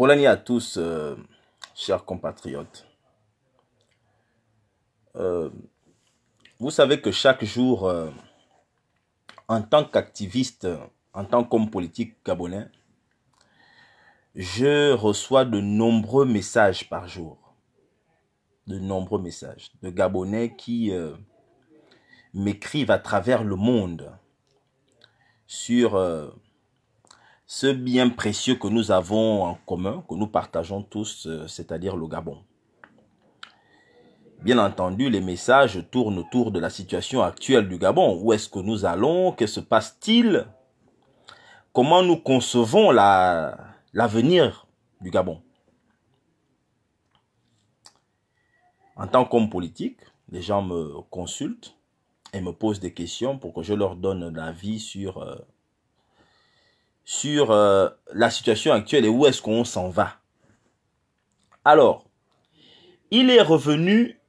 Bonne à tous, euh, chers compatriotes. Euh, vous savez que chaque jour, euh, en tant qu'activiste, en tant qu'homme politique gabonais, je reçois de nombreux messages par jour. De nombreux messages de Gabonais qui m'écrivent à travers le monde sur ce bien précieux que nous avons en commun, que nous partageons tous, euh, c'est-à-dire le Gabon. Bien entendu, les messages tournent autour de la situation actuelle du Gabon. Où est-ce que nous allons Que se passe-t-il Comment nous concevons l'avenir du Gabon En tant qu'homme politique, les gens me consultent et me posent des questions pour que je leur donne l'avis sur euh, sur euh, la situation actuelle et où est-ce qu'on s'en va. Alors, il est revenu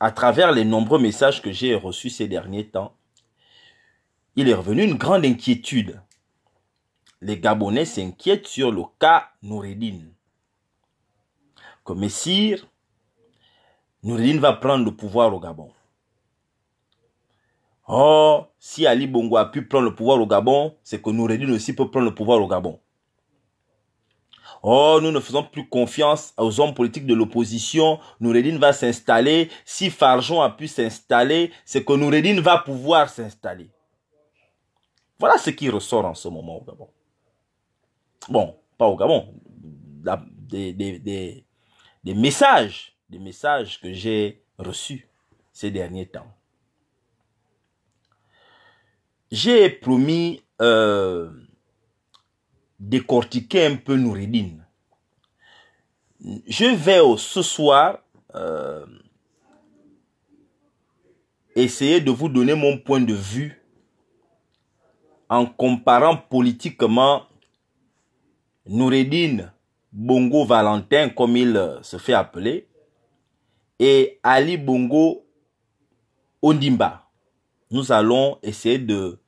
à travers les nombreux messages que j'ai reçus ces derniers temps. Il est revenu une grande inquiétude. Les Gabonais s'inquiètent sur le cas Noureddin. Comme Messire, Noureddin va prendre le pouvoir au Gabon. Oh, si Ali Bongo a pu prendre le pouvoir au Gabon, c'est que Noureddin aussi peut prendre le pouvoir au Gabon. Oh, nous ne faisons plus confiance aux hommes politiques de l'opposition. Noureddin va s'installer. Si Farjon a pu s'installer, c'est que Noureddin va pouvoir s'installer. Voilà ce qui ressort en ce moment au Gabon. Bon, pas au Gabon. des messages, des messages que j'ai reçus ces derniers temps. J'ai promis euh, décortiquer un peu Nouridine. Je vais euh, ce soir euh, essayer de vous donner mon point de vue en comparant politiquement Noureddin Bongo Valentin, comme il euh, se fait appeler, et Ali Bongo Ondimba nous allons essayer de,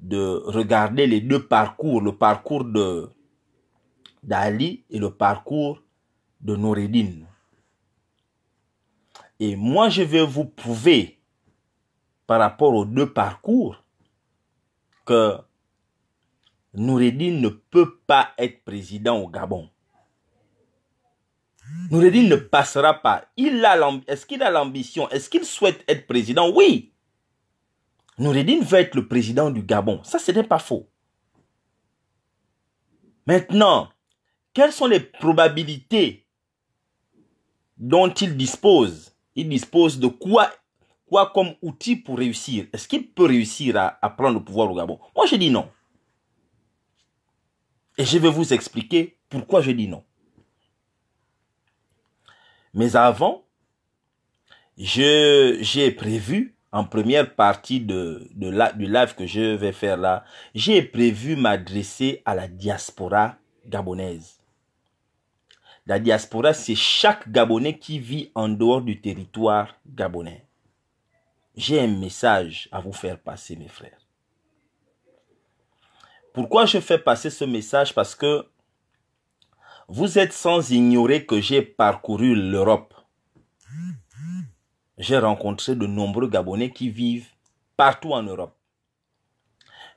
de regarder les deux parcours, le parcours de d'Ali et le parcours de Noureddin. Et moi, je vais vous prouver par rapport aux deux parcours que Noureddin ne peut pas être président au Gabon. Noureddin ne passera pas. Il a est-ce qu'il a l'ambition Est-ce qu'il souhaite être président Oui. Noureddin veut être le président du Gabon. Ça, ce n'est pas faux. Maintenant, quelles sont les probabilités dont il dispose Il dispose de quoi, quoi comme outil pour réussir Est-ce qu'il peut réussir à, à prendre le pouvoir au Gabon Moi, je dis non. Et je vais vous expliquer pourquoi je dis non. Mais avant, j'ai prévu en première partie de, de la, du live que je vais faire là, j'ai prévu m'adresser à la diaspora gabonaise. La diaspora, c'est chaque Gabonais qui vit en dehors du territoire gabonais. J'ai un message à vous faire passer, mes frères. Pourquoi je fais passer ce message Parce que vous êtes sans ignorer que j'ai parcouru l'Europe j'ai rencontré de nombreux Gabonais qui vivent partout en Europe.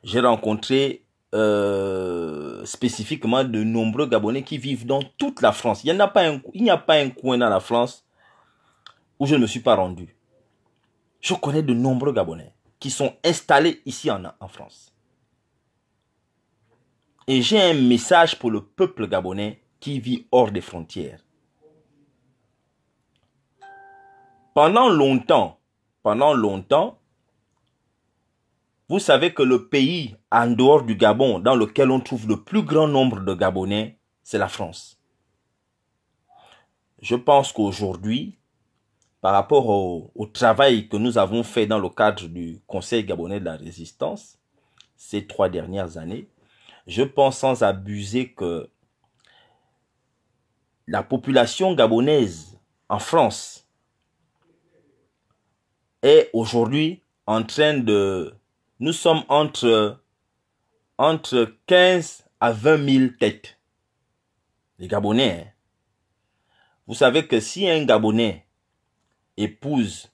J'ai rencontré euh, spécifiquement de nombreux Gabonais qui vivent dans toute la France. Il n'y a, pas un, a pas un coin dans la France où je ne me suis pas rendu. Je connais de nombreux Gabonais qui sont installés ici en France. Et j'ai un message pour le peuple gabonais qui vit hors des frontières. Pendant longtemps, pendant longtemps, vous savez que le pays en dehors du Gabon dans lequel on trouve le plus grand nombre de Gabonais, c'est la France. Je pense qu'aujourd'hui, par rapport au, au, travail que nous avons fait dans le cadre du Conseil gabonais de la résistance ces trois dernières années, je pense sans abuser que la population gabonaise en France et aujourd'hui en train de... Nous sommes entre, entre 15 à 20 000 têtes. Les Gabonais. Hein. Vous savez que si un Gabonais épouse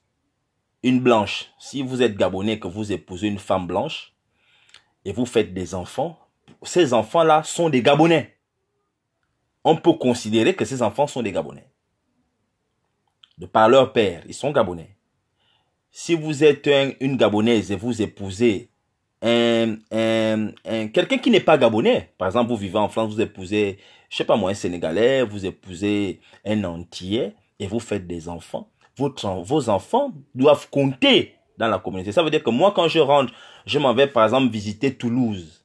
une blanche, si vous êtes Gabonais que vous épousez une femme blanche et vous faites des enfants, ces enfants-là sont des Gabonais. On peut considérer que ces enfants sont des Gabonais. De par leur père, ils sont Gabonais si vous êtes une Gabonaise et vous épousez un, quelqu'un qui n'est pas Gabonais, par exemple, vous vivez en France, vous épousez, je sais pas moi, un Sénégalais, vous épousez un Antillais et vous faites des enfants, vos enfants doivent compter dans la communauté. Ça veut dire que moi, quand je rentre, je m'en vais, par exemple, visiter Toulouse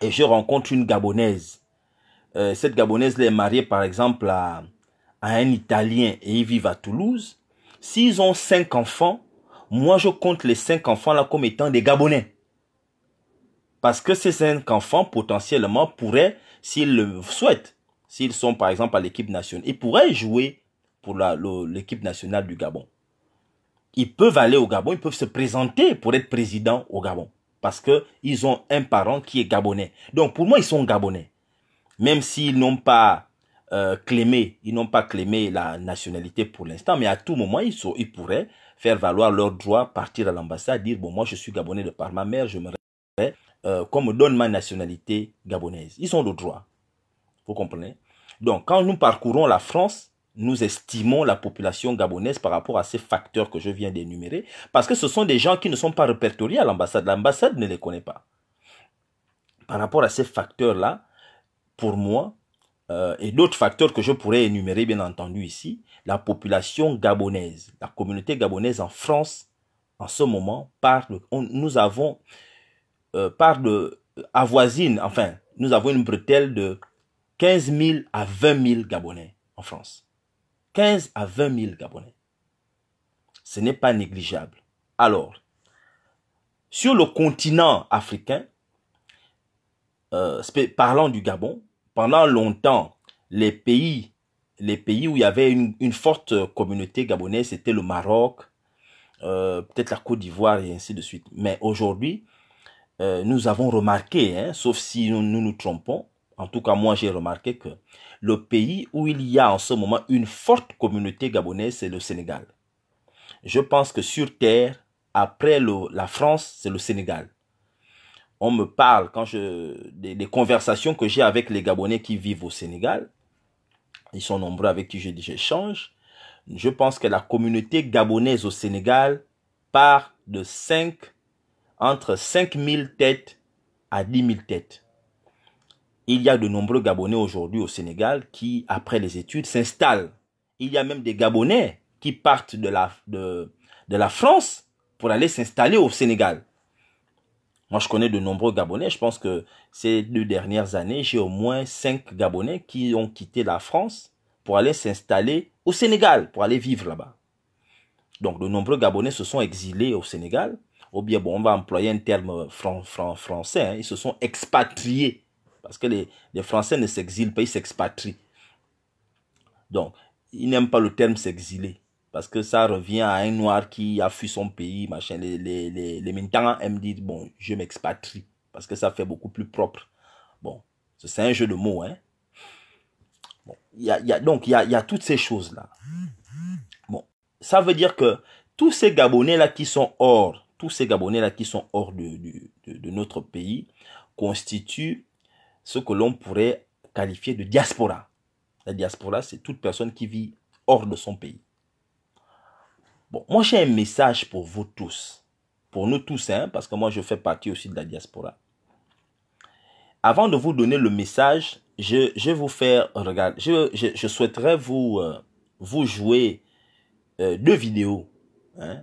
et je rencontre une Gabonaise. Euh, cette Gabonaise, elle est mariée, par exemple, à, à un Italien et ils vivent à Toulouse S'ils ont cinq enfants, moi je compte les cinq enfants là comme étant des Gabonais. Parce que ces cinq enfants potentiellement pourraient, s'ils le souhaitent, s'ils sont par exemple à l'équipe nationale, ils pourraient jouer pour l'équipe nationale du Gabon. Ils peuvent aller au Gabon, ils peuvent se présenter pour être président au Gabon. Parce que ils ont un parent qui est gabonais. Donc pour moi, ils sont gabonais. Même s'ils n'ont pas euh, clémé, ils n'ont pas clémé la nationalité pour l'instant, mais à tout moment, ils, pourraient faire valoir leur droit, partir à l'ambassade, dire, bon, moi je suis gabonais de par ma mère, je me réveillerai euh, qu'on me donne ma nationalité gabonaise. Ils ont le droit. Vous comprenez Donc, quand nous parcourons la France, nous estimons la population gabonaise par rapport à ces facteurs que je viens d'énumérer, parce que ce sont des gens qui ne sont pas répertoriés à l'ambassade. L'ambassade ne les connaît pas. Par rapport à ces facteurs-là, pour moi, euh, et d'autres facteurs que je pourrais énumérer bien entendu ici, la population gabonaise, la communauté gabonaise en France en ce moment, parle nous avons, euh, de, euh, avoisine, enfin, nous avons une bretelle de 15 000 à 20 000 Gabonais en France. 15 à 20 000 Gabonais. Ce n'est pas négligeable. Alors, sur le continent africain, euh, parlant du Gabon, pendant longtemps, les pays, les pays où il y avait une, forte communauté gabonaise, c'était le Maroc, euh, peut-être la Côte d'Ivoire et ainsi de suite. Mais aujourd'hui, euh, nous avons remarqué, hein, sauf si nous, nous, trompons, en tout cas moi j'ai remarqué que le pays où il y a en ce moment une forte communauté gabonaise, c'est le Sénégal. Je pense que sur Terre, après la France, c'est le Sénégal on me parle quand je des, conversations que j'ai avec les Gabonais qui vivent au Sénégal. Ils sont nombreux avec qui j'échange. Je, pense que la communauté gabonaise au Sénégal part de 5 entre 5000 têtes à 10 000 têtes. Il y a de nombreux Gabonais aujourd'hui au Sénégal qui, après les études, s'installent. Il y a même des Gabonais qui partent de la, de, de la France pour aller s'installer au Sénégal. Moi, je connais de nombreux Gabonais. Je pense que ces deux dernières années, j'ai au moins cinq Gabonais qui ont quitté la France pour aller s'installer au Sénégal, pour aller vivre là-bas. Donc, de nombreux Gabonais se sont exilés au Sénégal. Ou bien, bon, on va employer un terme français. Hein. ils se sont expatriés. Parce que les, les Français ne s'exilent pas, ils s'expatrient. Donc, ils n'aiment pas le terme s'exiler parce que ça revient à un noir qui a fui son pays, machin. Les, les, les, les militants aiment bon, je m'expatrie, parce que ça fait beaucoup plus propre. Bon, c'est un jeu de mots, hein. Bon, y a, donc, il y a, toutes ces choses-là. Bon, ça veut dire que tous ces Gabonais-là qui sont hors, tous ces Gabonais-là qui sont hors de, de notre pays, constituent ce que l'on pourrait qualifier de diaspora. La diaspora, c'est toute personne qui vit hors de son pays. Bon, moi j'ai un message pour vous tous, pour nous tous, hein, parce que moi je fais partie aussi de la diaspora. Avant de vous donner le message, je, vais vous faire regarde, je, souhaiterais vous, euh, vous jouer euh, deux vidéos. Hein.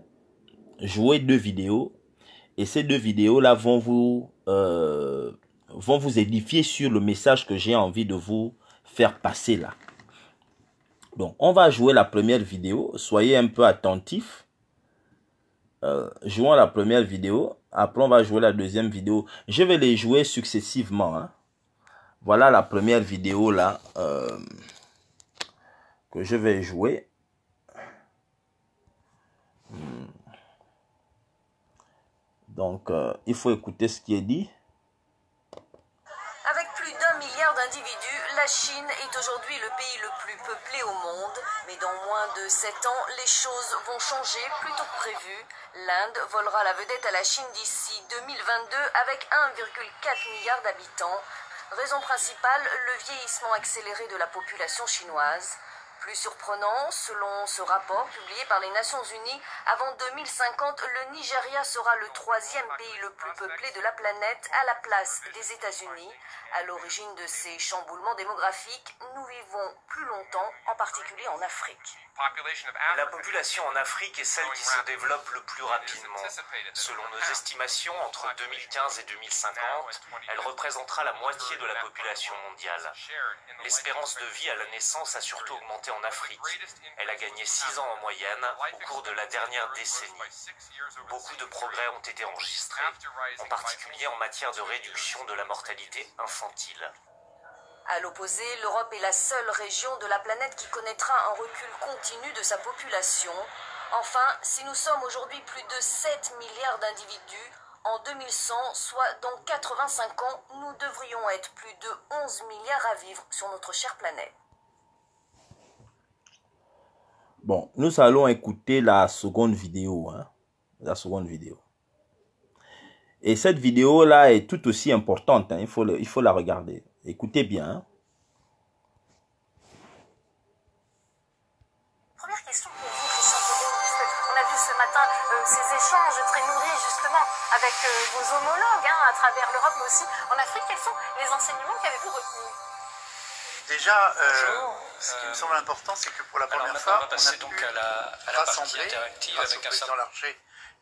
jouer deux vidéos. Et ces deux vidéos-là vont euh, vont vous édifier sur le message que j'ai envie de vous faire passer là. Donc, on va jouer la première vidéo. Soyez un peu attentifs. Euh, jouons la première vidéo. Après, on va jouer la deuxième vidéo. Je vais les jouer successivement. Hein. Voilà la première vidéo là euh, que je vais jouer. Hmm. Donc, euh, il faut écouter ce qui est dit. Avec plus d'un milliard d'individus la Chine est aujourd'hui le pays le plus peuplé au monde, mais dans moins de 7 ans, les choses vont changer plutôt que prévu. L'Inde volera la vedette à la Chine d'ici 2022 avec 1,4 milliard d'habitants. Raison principale, le vieillissement accéléré de la population chinoise. Plus surprenant, selon ce rapport publié par les Nations Unies, avant 2050, le Nigeria sera le troisième pays le plus peuplé de la planète à la place des États-Unis. À l'origine de ces chamboulements démographiques, nous vivons plus longtemps, en particulier en Afrique. La population en Afrique est celle qui se développe le plus rapidement. Selon nos estimations, entre 2015 et 2050, elle représentera la moitié de la population mondiale. L'espérance de vie à la naissance a surtout augmenté en Afrique. Elle a gagné 6 ans en moyenne au cours de la dernière décennie. Beaucoup de progrès ont été enregistrés, en particulier en matière de réduction de la mortalité infantile. À l'opposé, l'Europe est la seule région de la planète qui connaîtra un recul continu de sa population. Enfin, si nous sommes aujourd'hui plus de 7 milliards d'individus, en 2100, soit dans 85 ans, nous devrions être plus de 11 milliards à vivre sur notre chère planète. Bon, nous allons écouter la seconde vidéo. Hein. La seconde vidéo. Et cette vidéo-là est tout aussi importante. Hein. Il, faut la regarder. Écoutez bien. Hein. Première question pour vous, Christian On a vu ce matin euh, ces échanges très nourris, justement, avec euh, vos homologues à travers l'Europe, mais aussi en Afrique. Quels sont les enseignements qu'avez-vous retenus Déjà, euh, ce qui euh, me semble important, c'est que pour la première fois, on, a donc pu à rassembler, avec un président élargi.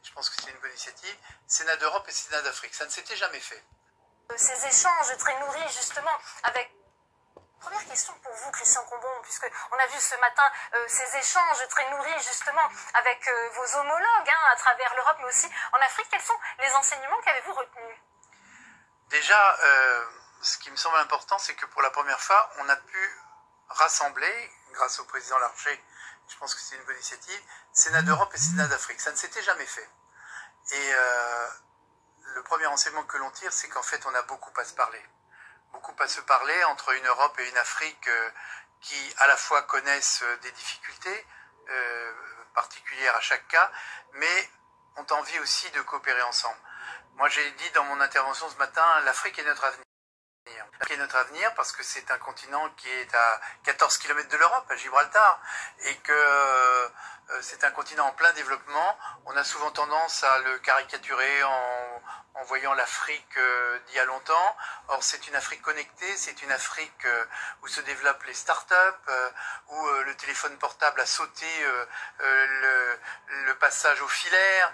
je pense que c'est une bonne initiative, Sénat d'Europe et Sénat d'Afrique. Ça ne s'était jamais fait. Euh, ces échanges très nourris, justement, avec... Première question pour vous, Christian Combon, puisque on a vu ce matin ces échanges très nourris, justement, avec vos homologues hein, à travers l'Europe, mais aussi en Afrique. Quels sont les enseignements qu'avez-vous retenus Déjà, ce qui me semble important, c'est que pour la première fois, on a pu rassembler, grâce au président Larcher, je pense que c'est une bonne initiative, Sénat d'Europe et Sénat d'Afrique. Ça ne s'était jamais fait. Et euh, le premier enseignement que l'on tire, c'est qu'en fait, on a beaucoup à se parler. Beaucoup à se parler entre une Europe et une Afrique euh, qui, à la fois, connaissent euh, des difficultés particulières à chaque cas, mais ont envie aussi de coopérer ensemble. Moi, j'ai dit dans mon intervention ce matin, l'Afrique est notre avenir qui est notre avenir parce que c'est un continent qui est à 14 km de l'Europe, à Gibraltar, et que euh, c'est un continent en plein développement. On a souvent tendance à le caricaturer en en voyant l'Afrique euh, d'il y a longtemps. Or, c'est une Afrique connectée, c'est une Afrique euh, où se développent les startups, euh, où le téléphone portable a sauté le, passage au filaire,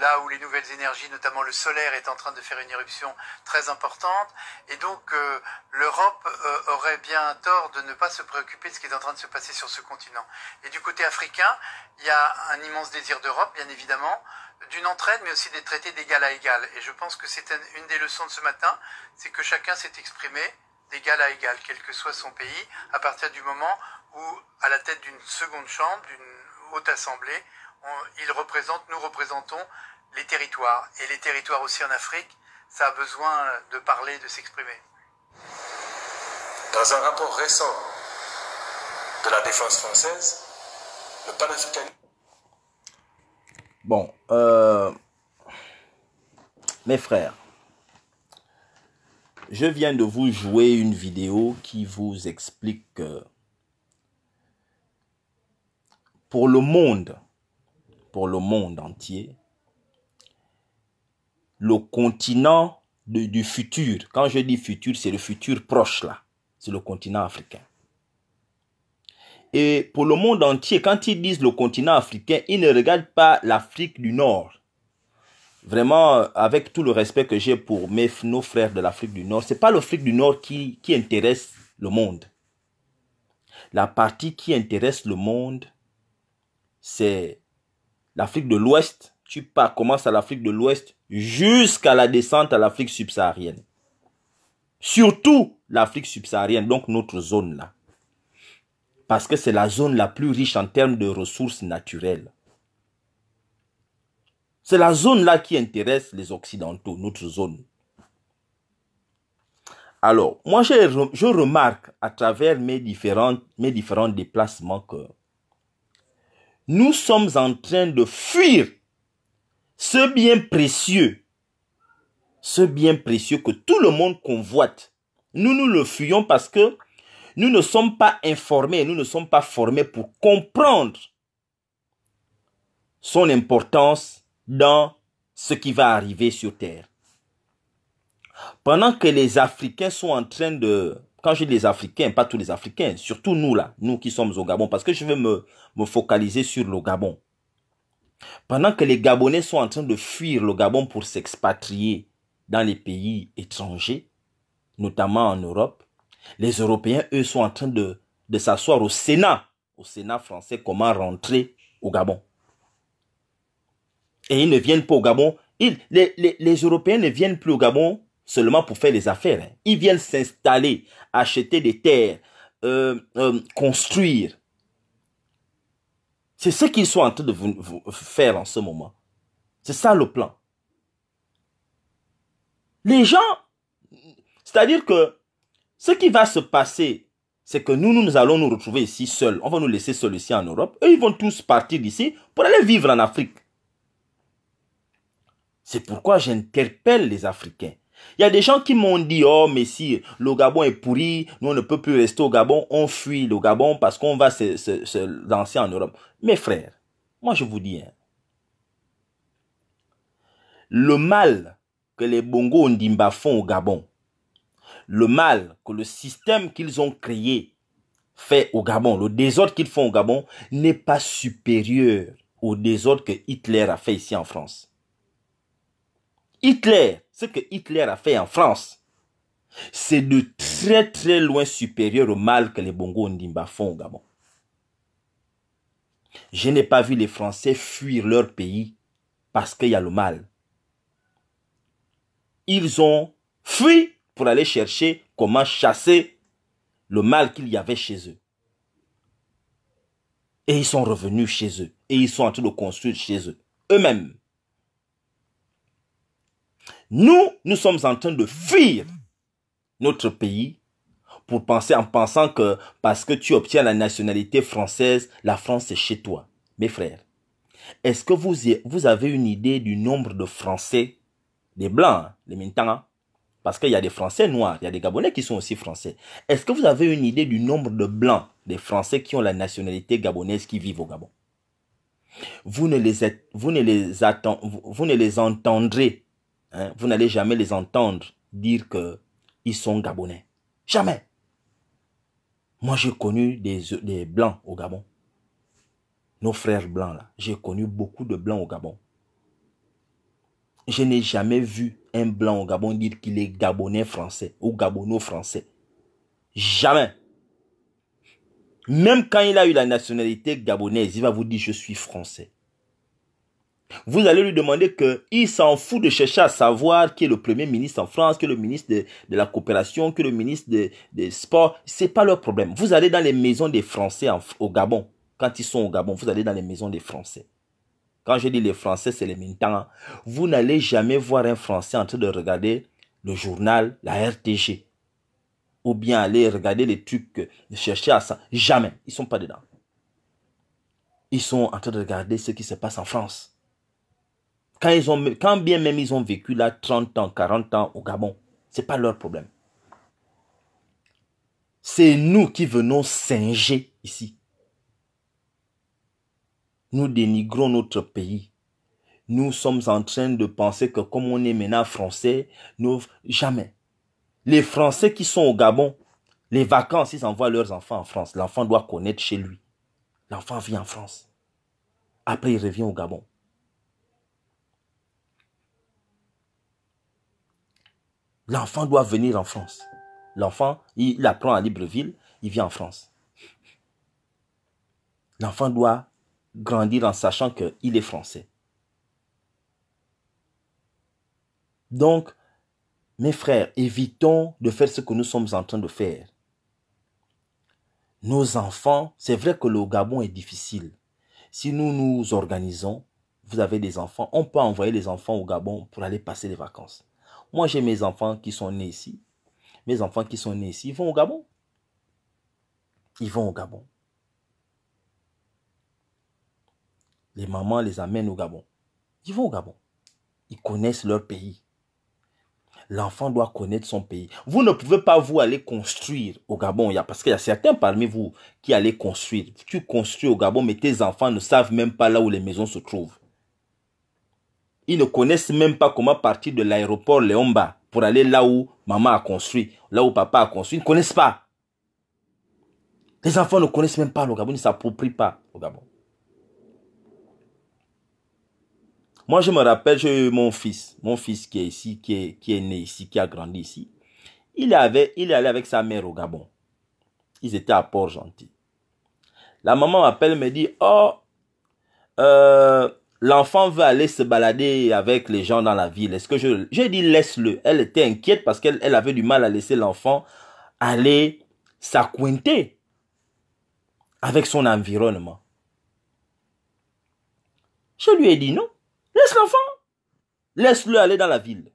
là où les nouvelles énergies, notamment le solaire, est en train de faire une éruption très importante. Et donc, l'Europe aurait bien tort de ne pas se préoccuper de ce qui est en train de se passer sur ce continent. Et du côté africain, il y a un immense désir d'Europe, bien évidemment d'une entraide, mais aussi des traités d'égal à égal. Et je pense que c'est une des leçons de ce matin, c'est que chacun s'est exprimé d'égal à égal, quel que soit son pays, à partir du moment où, à la tête d'une seconde chambre, d'une haute assemblée, il représente, nous représentons les territoires. Et les territoires aussi en Afrique, ça a besoin de parler, de s'exprimer. Dans un rapport récent de la défense française, le panafricanisme Bon, euh, mes frères, je viens de vous jouer une vidéo qui vous explique que pour le monde, pour le monde entier, le continent du futur, quand je dis futur, c'est le futur proche là, c'est le continent africain. Et pour le monde entier, quand ils disent le continent africain, ils ne regardent pas l'Afrique du Nord. Vraiment, avec tout le respect que j'ai pour mes, nos frères de l'Afrique du Nord, c'est pas l'Afrique du Nord qui, qui intéresse le monde. La partie qui intéresse le monde, c'est l'Afrique de l'Ouest. Tu pars, commences à l'Afrique de l'Ouest jusqu'à la descente à l'Afrique subsaharienne. Surtout l'Afrique subsaharienne, donc notre zone là parce que c'est la zone la plus riche en termes de ressources naturelles. C'est la zone là qui intéresse les Occidentaux, notre zone. Alors, moi, je, remarque à travers mes différentes mes différents déplacements que nous sommes en train de fuir ce bien précieux, ce bien précieux que tout le monde convoite. Nous, nous le fuyons parce que nous ne sommes pas informés, nous ne sommes pas formés pour comprendre son importance dans ce qui va arriver sur Terre. Pendant que les Africains sont en train de... Quand je dis les Africains, pas tous les Africains, surtout nous là, nous qui sommes au Gabon, parce que je vais me, me focaliser sur le Gabon. Pendant que les Gabonais sont en train de fuir le Gabon pour s'expatrier dans les pays étrangers, notamment en Europe, les Européens, eux, sont en train de, de s'asseoir au Sénat, au Sénat français, comment rentrer au Gabon. Et ils ne viennent pas au Gabon. Ils, les, Européens ne viennent plus au Gabon seulement pour faire les affaires. Hein. Ils viennent s'installer, acheter des terres, euh, euh, construire. C'est ce qu'ils sont en train de faire en ce moment. C'est ça le plan. Les gens, c'est-à-dire que ce qui va se passer, c'est que nous, nous allons nous retrouver ici seuls. On va nous laisser seuls ici en Europe. Et ils vont tous partir d'ici pour aller vivre en Afrique. C'est pourquoi j'interpelle les Africains. Il y a des gens qui m'ont dit, oh, mais le Gabon est pourri, nous on ne peut plus rester au Gabon, on fuit le Gabon parce qu'on va se, se, lancer en Europe. Mes frères, moi je vous dis, hein, le mal que les Bongo Ndimba font au Gabon, le mal que le système qu'ils ont créé fait au Gabon, le désordre qu'ils font au Gabon n'est pas supérieur au désordre que Hitler a fait ici en France. Hitler, ce que Hitler a fait en France, c'est de très très loin supérieur au mal que les Bongo Ndimba font au Gabon. Je n'ai pas vu les Français fuir leur pays parce qu'il y a le mal. Ils ont fui pour aller chercher comment chasser le mal qu'il y avait chez eux. Et ils sont revenus chez eux. Et ils sont en train de construire chez eux. Eux-mêmes. Nous, nous sommes en train de fuir notre pays pour penser en pensant que parce que tu obtiens la nationalité française, la France est chez toi. Mes frères, est-ce que vous, vous avez une idée du nombre de Français, des Blancs, les hein, Mintanga, parce qu'il y a des Français noirs, il y a des Gabonais qui sont aussi Français. Est-ce que vous avez une idée du nombre de Blancs, des Français qui ont la nationalité gabonaise qui vivent au Gabon vous ne les, êtes, vous ne les, vous ne les entendrez, hein, vous n'allez jamais les entendre dire que ils sont gabonais. Jamais. Moi, j'ai connu des, des blancs au Gabon. Nos frères blancs, là. J'ai connu beaucoup de blancs au Gabon. Je n'ai jamais vu un blanc au Gabon dire qu'il est gabonais français ou gabonais français. Jamais. Même quand il a eu la nationalité gabonaise, il va vous dire je suis français. Vous allez lui demander qu'il s'en fout de chercher à savoir qui est le premier ministre en France, qui est le ministre de, la coopération, qui est le ministre des sports. Ce n'est pas leur problème. Vous allez dans les maisons des Français au Gabon. Quand ils sont au Gabon, vous allez dans les maisons des Français. Quand je dis les Français, c'est les militants. Hein. Vous n'allez jamais voir un Français en train de regarder le journal, la RTG. Ou bien aller regarder les trucs, chercher à ça. Jamais. Ils ne sont pas dedans. Ils sont en train de regarder ce qui se passe en France. Quand, ils ont, quand bien même ils ont vécu là 30 ans, 40 ans au Gabon, ce n'est pas leur problème. C'est nous qui venons singer ici. Nous dénigrons notre pays. Nous sommes en train de penser que comme on est maintenant français, nous, jamais. Les Français qui sont au Gabon, les vacances, ils envoient leurs enfants en France. L'enfant doit connaître chez lui. L'enfant vit en France. Après, il revient au Gabon. L'enfant doit venir en France. L'enfant, il apprend à Libreville, il vient en France. L'enfant doit grandir en sachant qu'il est français. Donc, mes frères, évitons de faire ce que nous sommes en train de faire. Nos enfants, c'est vrai que le Gabon est difficile. Si nous nous organisons, vous avez des enfants, on peut envoyer les enfants au Gabon pour aller passer les vacances. Moi, j'ai mes enfants qui sont nés ici. Mes enfants qui sont nés ici, ils vont au Gabon. Ils vont au Gabon. les mamans les amènent au Gabon. Ils vont au Gabon. Ils connaissent leur pays. L'enfant doit connaître son pays. Vous ne pouvez pas vous aller construire au Gabon. parce qu'il y a certains parmi vous qui allez construire. Tu construis au Gabon, mais tes enfants ne savent même pas là où les maisons se trouvent. Ils ne connaissent même pas comment partir de l'aéroport Leomba pour aller là où maman a construit, là où papa a construit. Ils ne connaissent pas. Les enfants ne connaissent même pas le Gabon, ils ne s'approprient pas au Gabon. Moi, je me rappelle, j'ai eu mon fils, mon fils qui est ici, qui est, né ici, qui a grandi ici. Il, avait, il est allé avec sa mère au Gabon. Ils étaient à Port-Gentil. La maman m'appelle, me dit, oh, euh, l'enfant veut aller se balader avec les gens dans la ville. Est-ce que je... J'ai dit, laisse-le. Elle était inquiète parce qu'elle elle avait du mal à laisser l'enfant aller s'acquainter avec son environnement. Je lui ai dit non. Laisse l'enfant. Laisse-le aller dans la ville.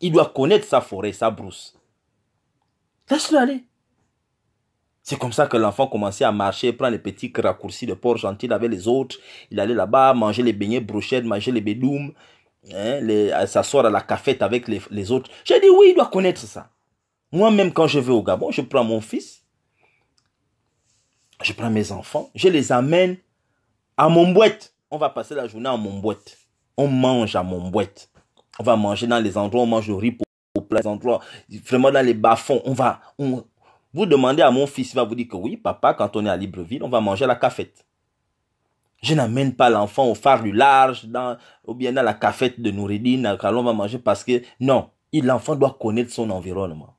Il doit connaître sa forêt, sa brousse. Laisse-le aller. C'est comme ça que l'enfant commençait à marcher, prendre les petits raccourcis de port gentil avec les autres. Il allait là-bas, manger les beignets brochettes, manger les bedoums, hein, euh, s'asseoir à la cafette avec les, les autres. J'ai dit oui, il doit connaître ça. Moi-même, quand je vais au Gabon, je prends mon fils, je prends mes enfants, je les amène à mon boîte. On va passer la journée à mon boîte on mange à mon boîte. On va manger dans les endroits, on mange le riz au plat, les endroits, vraiment dans les bas-fonds, on va... Vous demandez à mon fils, il va vous dire que oui, papa, quand on est à Libreville, on va manger à la cafette. Je n'amène pas l'enfant au phare du large, dans, ou bien dans la cafette de Nouridine, à on va manger, parce que non, l'enfant doit connaître son environnement.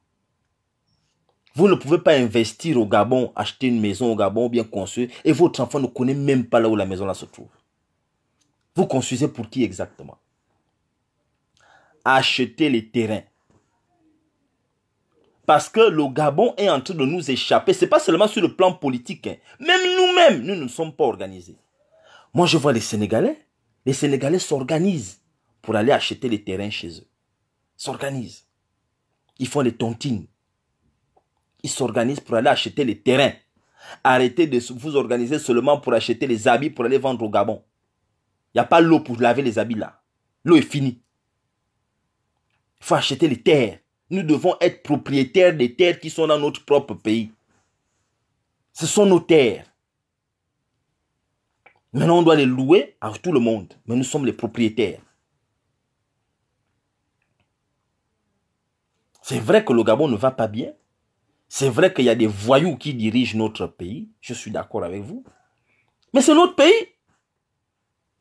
Vous ne pouvez pas investir au Gabon, acheter une maison au Gabon, bien construire, et votre enfant ne connaît même pas là où la maison là se trouve. Vous construisez pour qui exactement Acheter les terrains. Parce que le Gabon est en train de nous échapper. Ce n'est pas seulement sur le plan politique. Hein. Même nous-mêmes, nous ne sommes pas organisés. Moi, je vois les Sénégalais. Les Sénégalais s'organisent pour aller acheter les terrains chez eux. S'organisent. Ils font les tontines. Ils s'organisent pour aller acheter les terrains. Arrêtez de vous organiser seulement pour acheter les habits pour aller vendre au Gabon. Il n'y a pas l'eau pour laver les habits là. L'eau est finie. Il faut acheter les terres. Nous devons être propriétaires des terres qui sont dans notre propre pays. Ce sont nos terres. Maintenant, on doit les louer à tout le monde. Mais nous sommes les propriétaires. C'est vrai que le Gabon ne va pas bien. C'est vrai qu'il y a des voyous qui dirigent notre pays. Je suis d'accord avec vous. Mais c'est notre pays.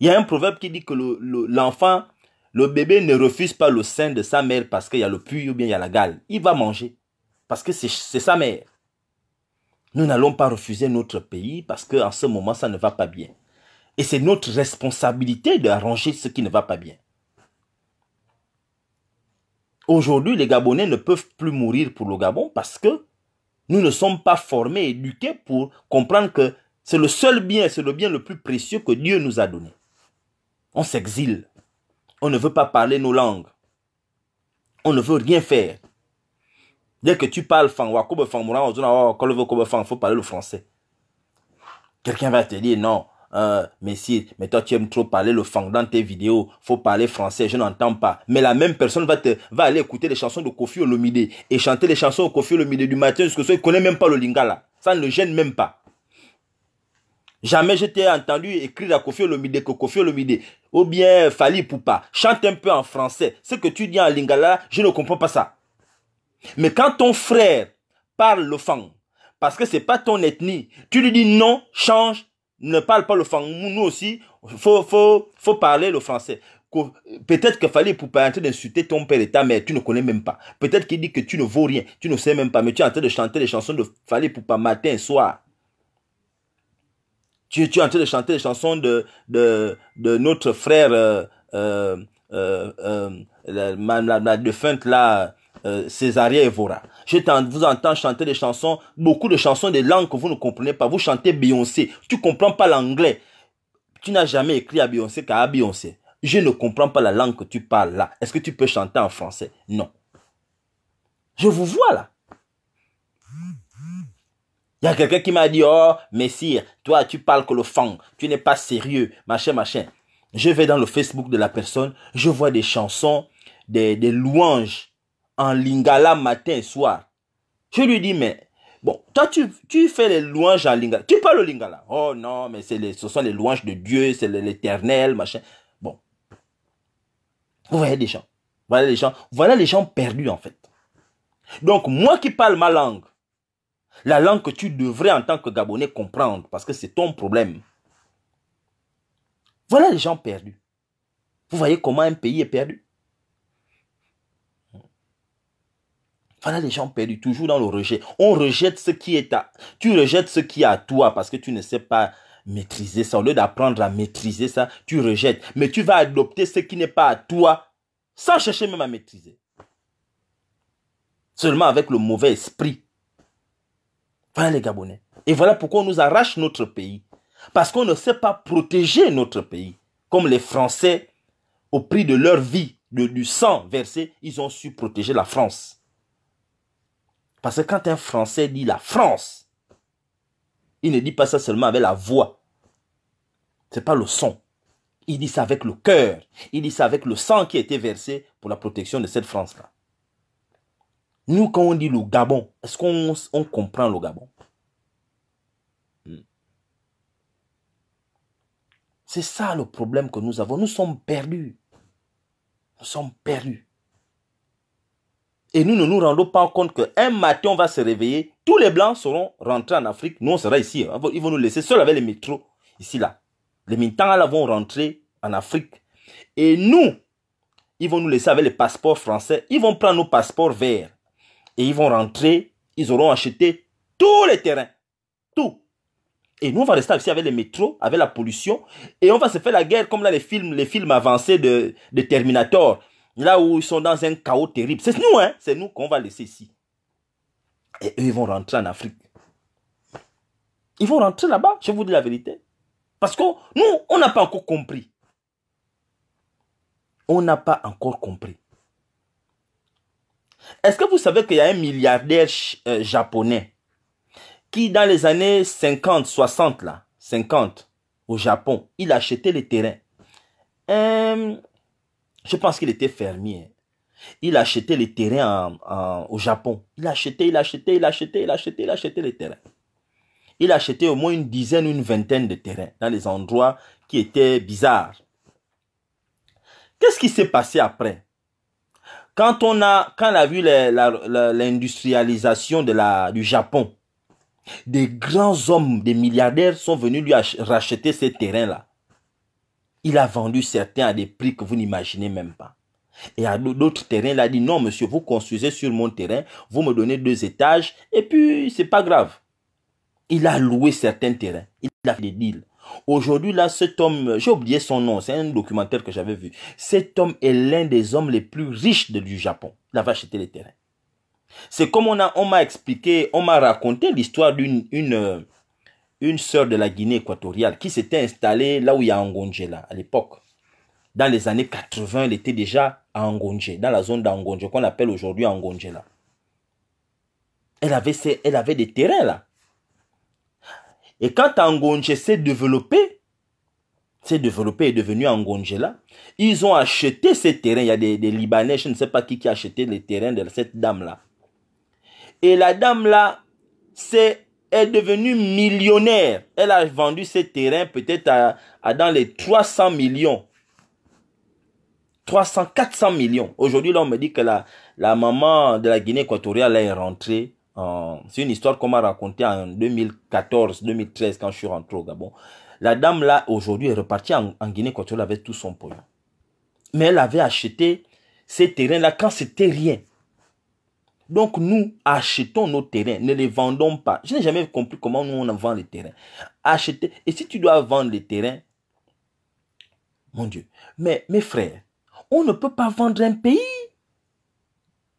Il y a un proverbe qui dit que l'enfant, le, bébé ne refuse pas le sein de sa mère parce qu'il y a le puits ou bien il y a la gale. Il va manger parce que c'est sa mère. Nous n'allons pas refuser notre pays parce qu'en ce moment, ça ne va pas bien. Et c'est notre responsabilité d'arranger ce qui ne va pas bien. Aujourd'hui, les Gabonais ne peuvent plus mourir pour le Gabon parce que nous ne sommes pas formés, éduqués pour comprendre que c'est le seul bien, c'est le bien le plus précieux que Dieu nous a donné. On s'exile. On ne veut pas parler nos langues. On ne veut rien faire. Dès que tu parles fang, il oh, faut parler le français. Quelqu'un va te dire non, euh, mais toi tu aimes trop parler le fang dans tes vidéos, faut parler français, je n'entends pas. Mais la même personne va te, va aller écouter les chansons de Kofi Olomide et chanter les chansons de Kofi Olomide du matin jusqu'au soir, il connaît même pas le lingala. Ça ne le gêne même pas. Jamais je t'ai entendu écrire à Kofi Olomide que Kofi Olomide ou bien Fali Poupa. Chante un peu en français. Ce que tu dis en lingala, je ne comprends pas ça. Mais quand ton frère parle le fang, parce que c'est pas ton ethnie, tu lui dis non, change, ne parle pas le fang. Nous aussi, faut, faut, parler le français. Peut-être que Fali Poupa est en train d'insulter ton père et ta mère, tu ne connais même pas. Peut-être qu'il dit que tu ne vaux rien, tu ne sais même pas, mais tu es en train de chanter les chansons de Fali Poupa matin et soir. Tu, es en train de chanter les chansons de, de, notre frère, euh, euh, euh, euh la, défunte là, Evora. Je vous entends chanter des chansons, beaucoup de chansons des langues que vous ne comprenez pas. Vous chantez Beyoncé. Tu ne comprends pas l'anglais. Tu n'as jamais écrit à Beyoncé qu'à Beyoncé. Je ne comprends pas la langue que tu parles là. Est-ce que tu peux chanter en français Non. Je vous vois là. Il y a quelqu'un qui m'a dit, oh, Messire, toi, tu parles que le fang, tu n'es pas sérieux, machin, machin. Je vais dans le Facebook de la personne, je vois des chansons, des, louanges en lingala matin et soir. Je lui dis, mais Bon, toi, tu, fais les louanges en lingala. Tu parles au lingala. Oh non, mais les, ce sont les louanges de Dieu, c'est l'éternel, machin. Bon. Vous voyez des gens. Voilà les gens. Voilà les gens perdus, en fait. Donc, moi qui parle ma langue, la langue que tu devrais en tant que Gabonais comprendre, parce que c'est ton problème. Voilà les gens perdus. Vous voyez comment un pays est perdu Voilà les gens perdus, toujours dans le rejet. On rejette ce qui est à... Tu rejettes ce qui est à toi parce que tu ne sais pas maîtriser ça. Au lieu d'apprendre à maîtriser ça, tu rejettes. Mais tu vas adopter ce qui n'est pas à toi sans chercher même à maîtriser. Seulement avec le mauvais esprit voilà les Gabonais. Et voilà pourquoi on nous arrache notre pays. Parce qu'on ne sait pas protéger notre pays. Comme les Français, au prix de leur vie, de, du sang versé, ils ont su protéger la France. Parce que quand un Français dit la France, il ne dit pas ça seulement avec la voix. C'est pas le son. Il dit ça avec le cœur. Il dit ça avec le sang qui a été versé pour la protection de cette France-là. Nous, quand on dit le Gabon, est-ce qu'on comprend le Gabon hmm. C'est ça le problème que nous avons. Nous sommes perdus. Nous sommes perdus. Et nous ne nous rendons pas compte qu'un matin, on va se réveiller. Tous les Blancs seront rentrés en Afrique. Nous, on sera ici. Hein. Ils vont nous laisser seuls avec les métros. Ici, là. Les là, vont rentrer en Afrique. Et nous, ils vont nous laisser avec les passeports français. Ils vont prendre nos passeports verts. Et ils vont rentrer, ils auront acheté tous les terrains. Tout. Et nous, on va rester ici avec les métros, avec la pollution. Et on va se faire la guerre comme là les films, les films avancés de, de Terminator. Là où ils sont dans un chaos terrible. C'est nous, hein. C'est nous qu'on va laisser ici. Et eux, ils vont rentrer en Afrique. Ils vont rentrer là-bas, je vous dis la vérité. Parce que nous, on n'a pas encore compris. On n'a pas encore compris. Est-ce que vous savez qu'il y a un milliardaire euh, japonais qui, dans les années 50, 60, là, 50, au Japon, il achetait les terrains. Euh, je pense qu'il était fermier. Il achetait les terrains au Japon. Il achetait, il achetait, il achetait, il achetait, il achetait les terrains. Il achetait au moins une dizaine, une vingtaine de terrains dans les endroits qui étaient bizarres. Qu'est-ce qui s'est passé après quand on a, quand vu l'industrialisation de la, du Japon, des grands hommes, des milliardaires sont venus lui racheter ces terrains-là. Il a vendu certains à des prix que vous n'imaginez même pas. Et à d'autres terrains, il a dit non, monsieur, vous construisez sur mon terrain, vous me donnez deux étages, et puis c'est pas grave. Il a loué certains terrains, il a fait des deals. Aujourd'hui, là, cet homme, j'ai oublié son nom, c'est un documentaire que j'avais vu. Cet homme est l'un des hommes les plus riches du Japon. Il avait acheté les terrains. C'est comme on a, on m'a expliqué, on m'a raconté l'histoire d'une, une, euh, une sœur de la Guinée équatoriale qui s'était installée là où il y a Angonjela à l'époque. Dans les années 80, elle était déjà à Angonje, dans la zone d'Angonje, qu'on appelle aujourd'hui Angonjela Elle avait, elle avait des terrains, là. Et quand Angonje s'est développé, s'est développé et devenu là, ils ont acheté ces terrains. Il y a des, Libanais, je ne sais pas qui, qui a acheté les terrains de cette dame-là. Et la dame-là, c'est, est devenue millionnaire. Elle a vendu ces terrains peut-être à, dans les 300 millions. 300, 400 millions. Aujourd'hui, là, on me dit que la, maman de la Guinée équatoriale est rentrée euh, c'est une histoire qu'on m'a racontée en 2014-2013 quand je suis rentré au Gabon. La dame là, aujourd'hui, est repartie en, guinée guinée elle avec tout son pognon. Mais elle avait acheté ces terrains-là quand c'était rien. Donc nous achetons nos terrains, ne les vendons pas. Je n'ai jamais compris comment nous on vend les terrains. Acheter. Et si tu dois vendre les terrains, mon Dieu. Mais mes frères, on ne peut pas vendre un pays.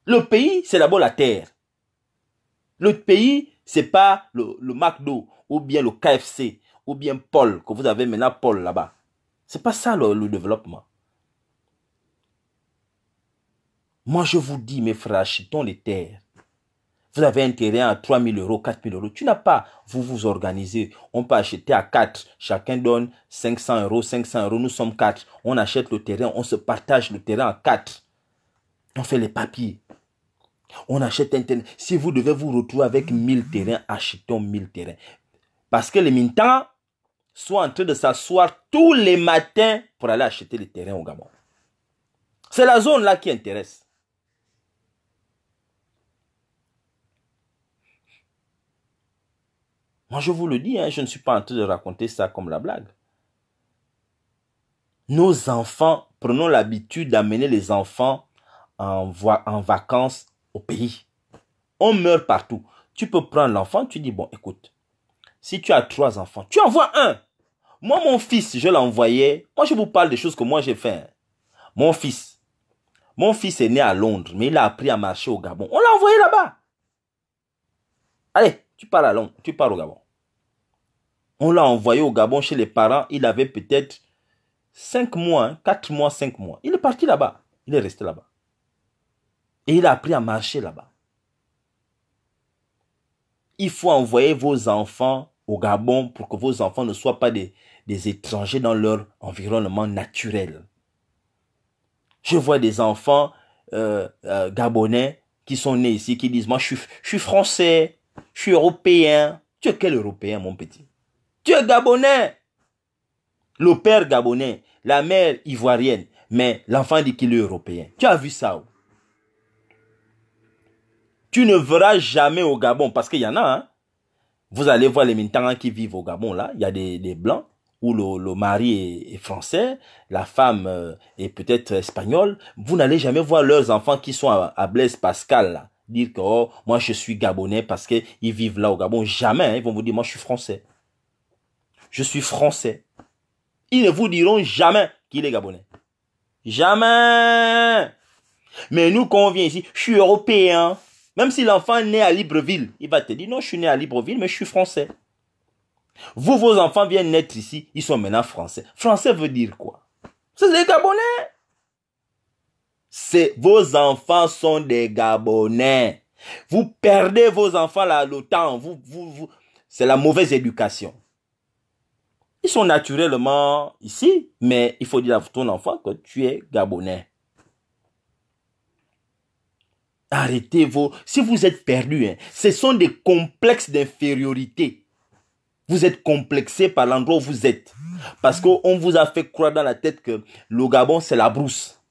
Le pays, c'est d'abord la terre. L'autre pays, c'est pas le, McDo ou bien le KFC ou bien Paul, que vous avez maintenant Paul là-bas. C'est pas ça le, développement. Moi, je vous dis, mes frères, achetons les terres. Vous avez un terrain à 3 000 euros, 4 000 euros. Tu n'as pas. Vous vous organisez. On peut acheter à 4. Chacun donne 500 euros, 500 euros. Nous sommes 4. On achète le terrain. On se partage le terrain à 4. On fait les papiers. On achète un terrain. Si vous devez vous retrouver avec 1000 terrains, achetons 1000 terrains. Parce que les militants sont en train de s'asseoir tous les matins pour aller acheter les terrains au Gabon. C'est la zone là qui intéresse. Moi, je vous le dis, hein, je ne suis pas en train de raconter ça comme la blague. Nos enfants, prenons l'habitude d'amener les enfants en, en vacances au pays. On meurt partout. Tu peux prendre l'enfant, tu dis, bon, écoute, si tu as trois enfants, tu envoies un. Moi, mon fils, je l'envoyais. Moi, je vous parle des choses que moi j'ai fait. Mon fils. Mon fils est né à Londres, mais il a appris à marcher au Gabon. On l'a envoyé là-bas. Allez, tu pars à Londres, tu pars au Gabon. On l'a envoyé au Gabon chez les parents. Il avait peut-être cinq mois, hein, quatre mois, cinq mois. Il est parti là-bas. Il est resté là-bas. Et il a appris à marcher là-bas. Il faut envoyer vos enfants au Gabon pour que vos enfants ne soient pas des, étrangers dans leur environnement naturel. Je vois des enfants euh, euh, gabonais qui sont nés ici, qui disent, moi je suis, français, je suis européen. Tu es quel européen, mon petit Tu es gabonais. Le père gabonais, la mère ivoirienne, mais l'enfant dit qu'il est européen. Tu as vu ça tu ne verras jamais au Gabon, parce qu'il y en a, hein. vous allez voir les Mintangas qui vivent au Gabon, là, il y a des, Blancs, où le, mari est, français, la femme euh, est peut-être espagnole, vous n'allez jamais voir leurs enfants qui sont à, Blaise Pascal, là, dire que, oh, moi je suis Gabonais parce qu'ils vivent là au Gabon. Jamais, hein. ils vont vous dire, moi je suis français. Je suis français. Ils ne vous diront jamais qu'il est Gabonais. Jamais. Mais nous, quand on vient ici, je suis européen. Même si l'enfant est né à Libreville, il va te dire non, je suis né à Libreville, mais je suis français. Vous, vos enfants viennent naître ici, ils sont maintenant français. Français veut dire quoi C'est des Gabonais. C'est vos enfants sont des Gabonais. Vous perdez vos enfants là le temps. vous, C'est la mauvaise éducation. Ils sont naturellement ici, mais il faut dire à ton enfant que tu es Gabonais. Arrêtez vous Si vous êtes perdu, hein, ce sont des complexes d'infériorité. Vous êtes complexé par l'endroit où vous êtes. Parce qu'on vous a fait croire dans la tête que le Gabon, c'est la brousse.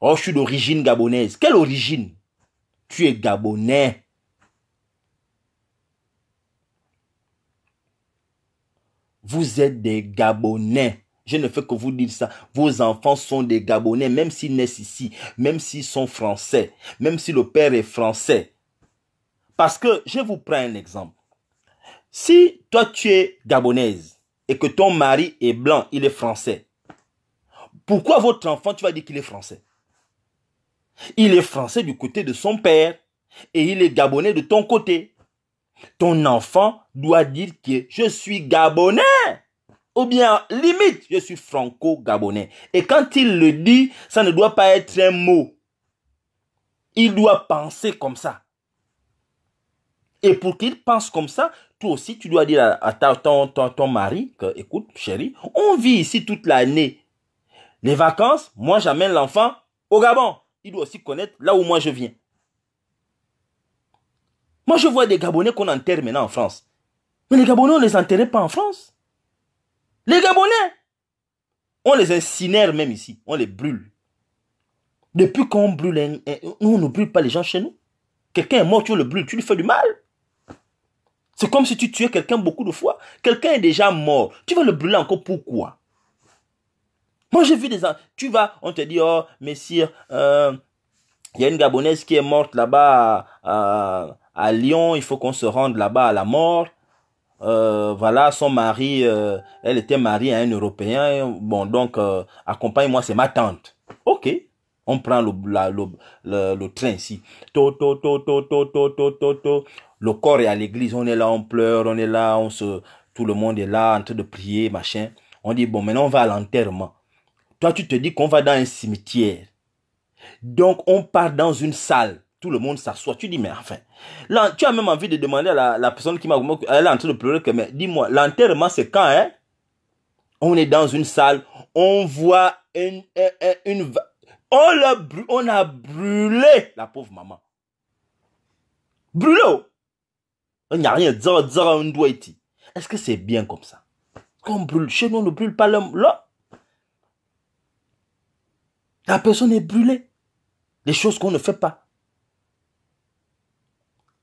Oh, je suis d'origine gabonaise. Quelle origine Tu es gabonais. Vous êtes des Gabonais. Je ne fais que vous dire ça. Vos enfants sont des Gabonais, même s'ils naissent ici, même s'ils sont français, même si le père est français. Parce que, je vous prends un exemple. Si toi tu es gabonaise et que ton mari est blanc, il est français, pourquoi votre enfant, tu vas dire qu'il est français Il est français du côté de son père et il est gabonais de ton côté. Ton enfant doit dire que je suis gabonais ou bien limite, je suis franco-gabonais. Et quand il le dit, ça ne doit pas être un mot. Il doit penser comme ça. Et pour qu'il pense comme ça, toi aussi, tu dois dire à, ton, ton, mari que, écoute, chérie, on vit ici toute l'année. Les vacances, moi, j'amène l'enfant au Gabon. Il doit aussi connaître là où moi je viens. Moi, je vois des Gabonais qu'on enterre maintenant en France. Mais les Gabonais, on ne les enterrait pas en France. Les Gabonais, on les incinère même ici, on les brûle. Depuis qu'on brûle, hein, hein, nous on ne brûle pas les gens chez nous. Quelqu'un est mort, tu le brûles, tu lui fais du mal. C'est comme si tu tuais quelqu'un beaucoup de fois. Quelqu'un est déjà mort, tu vas le brûler encore pourquoi Moi j'ai vu des... Tu vas, on te dit, oh, messire, euh, il y a une Gabonaise qui est morte là-bas à, à Lyon, il faut qu'on se rende là-bas à la morte. Euh, voilà, son mari, euh, elle était mariée à un Européen. Bon, donc, euh, accompagne-moi, c'est ma tante. Ok, on prend le, le, le, train ici. To, to, to, to, to, to, to, to, Le corps est à l'église, on est là, on pleure, on est là, on se, tout le monde est là en train de prier, machin. On dit, bon, maintenant on va à l'enterrement. Toi, tu te dis qu'on va dans un cimetière. Donc, on part dans une salle tout le monde s'assoit. Tu dis, mais enfin. Là, tu as même envie de demander à la, personne qui m'a elle est en train de pleurer, que, mais dis-moi, l'enterrement, c'est quand, hein? On est dans une salle, on voit une, on, a brûlé, on a brûlé la pauvre maman. Brûlé! Oh! Il n'y a rien. Est-ce que c'est bien comme ça? qu'on brûle, chez nous, on ne brûle pas l'homme. La personne est brûlée. Des choses qu'on ne fait pas.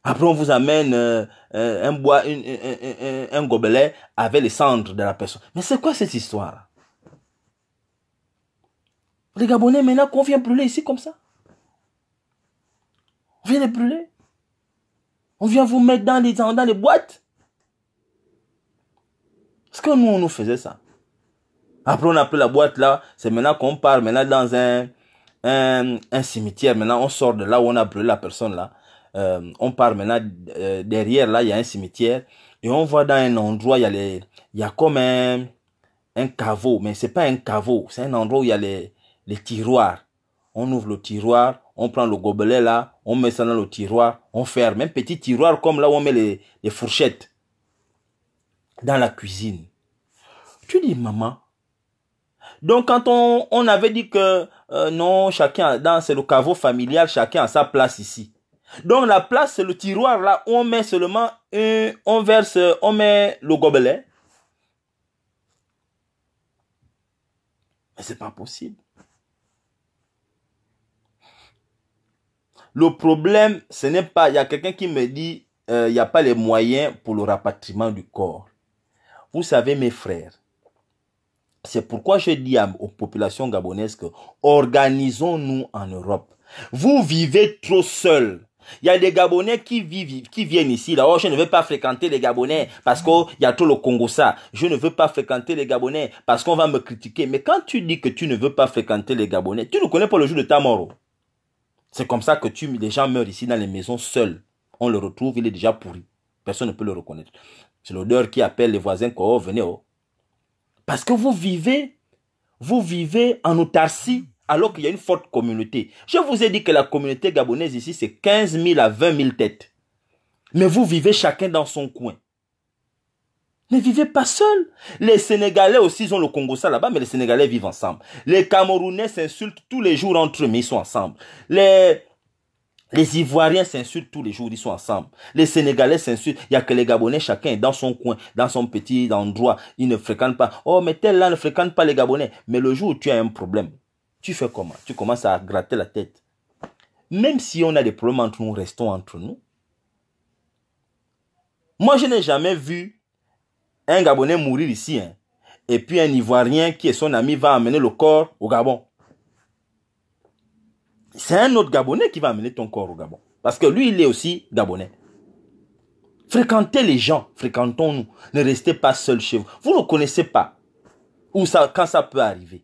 Après, on vous amène euh, euh, un bois, un, gobelet avec les cendres de la personne. Mais c'est quoi cette histoire Les Gabonais, maintenant qu'on vient brûler ici comme ça On vient les brûler On vient vous mettre dans les, dans les boîtes Est-ce que nous, on nous faisait ça Après, on a pris la boîte là. C'est maintenant qu'on part maintenant dans un, un, un cimetière. Maintenant, on sort de là où on a brûlé la personne là euh, on part maintenant euh, derrière là, il y a un cimetière et on voit dans un endroit, il y a il y a comme un, caveau, mais c'est pas un caveau, c'est un endroit où il y a les, les tiroirs. On ouvre le tiroir, on prend le gobelet là, on met ça dans le tiroir, on ferme un petit tiroir comme là où on met les, fourchettes dans la cuisine. Tu dis maman. Donc quand on, avait dit que euh, non, chacun dans c'est le caveau familial, chacun a sa place ici. Donc la place, c'est le tiroir là où on met seulement on verse, on met le gobelet. Mais c'est pas possible. Le problème, ce n'est pas, il y a quelqu'un qui me dit, euh, il n'y a pas les moyens pour le rapatriement du corps. Vous savez, mes frères, c'est pourquoi je dis aux populations gabonaises que organisons-nous en Europe. Vous vivez trop seul. Il y a des Gabonais qui vivent, qui viennent ici. Là, je ne veux pas fréquenter les Gabonais parce qu'il y a tout le Congo ça. Je ne veux pas fréquenter les Gabonais parce qu'on va me critiquer. Mais quand tu dis que tu ne veux pas fréquenter les Gabonais, tu ne connais pas le jour de ta mort. C'est comme ça que tu, les gens meurent ici dans les maisons seuls. On le retrouve, il est déjà pourri. Personne ne peut le reconnaître. C'est l'odeur qui appelle les voisins oh, venez. Oh. Parce que vous vivez, vous vivez en autarcie alors qu'il y a une forte communauté. Je vous ai dit que la communauté gabonaise ici, c'est 15 000 à 20 000 têtes. Mais vous vivez chacun dans son coin. Ne vivez pas seul. Les Sénégalais aussi, ils ont le Congo ça là-bas, mais les Sénégalais vivent ensemble. Les Camerounais s'insultent tous les jours entre eux, mais ils sont ensemble. Les, les Ivoiriens s'insultent tous les jours, ils sont ensemble. Les Sénégalais s'insultent. Il n'y a que les Gabonais, chacun est dans son coin, dans son petit endroit. Ils ne fréquentent pas. Oh, mais tel là ne fréquente pas les Gabonais. Mais le jour où tu as un problème, tu fais comment Tu commences à gratter la tête. Même si on a des problèmes entre nous, restons entre nous. Moi, je n'ai jamais vu un Gabonais mourir ici. Hein. et puis un Ivoirien qui est son ami va amener le corps au Gabon. C'est un autre Gabonais qui va amener ton corps au Gabon. Parce que lui, il est aussi Gabonais. Fréquentez les gens, fréquentons-nous. Ne restez pas seul chez vous. Vous ne connaissez pas ça, quand ça peut arriver.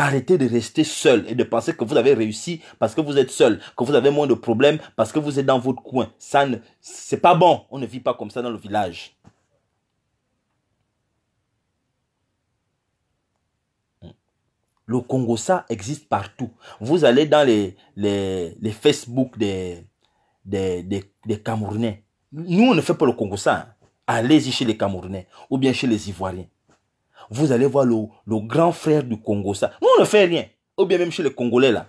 Arrêtez de rester seul et de penser que vous avez réussi parce que vous êtes seul, que vous avez moins de problèmes parce que vous êtes dans votre coin. Ça n'est c'est pas bon. On ne vit pas comme ça dans le village. Hmm. Le Congo, ça existe partout. Vous allez dans les, les, Facebook des, des, des, des Camerounais. Nous, on ne fait pas le Congo, ça. Allez-y chez les Camerounais ou bien chez les Ivoiriens vous allez voir le, grand frère du Congo ça. Nous, on ne fait rien. Ou bien même chez les Congolais là.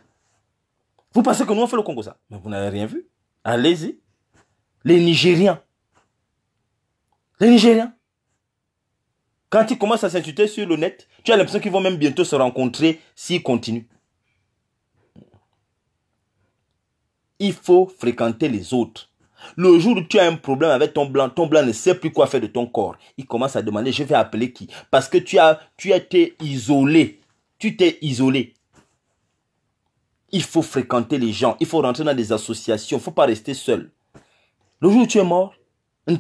Vous pensez que nous, on fait le Congo ça. Mais vous n'avez rien vu. Allez-y. Les Nigériens. Les Nigériens. Quand ils commencent à s'insulter sur le net, tu as l'impression qu'ils vont même bientôt se rencontrer s'ils continuent. Il faut fréquenter les autres. Le jour où tu as un problème avec ton blanc, ton blanc ne sait plus quoi faire de ton corps. Il commence à demander, je vais appeler qui Parce que tu as, tu été isolé. Tu t'es isolé. Il faut fréquenter les gens. Il faut rentrer dans des associations. Il ne faut pas rester seul. Le jour où tu es mort, parce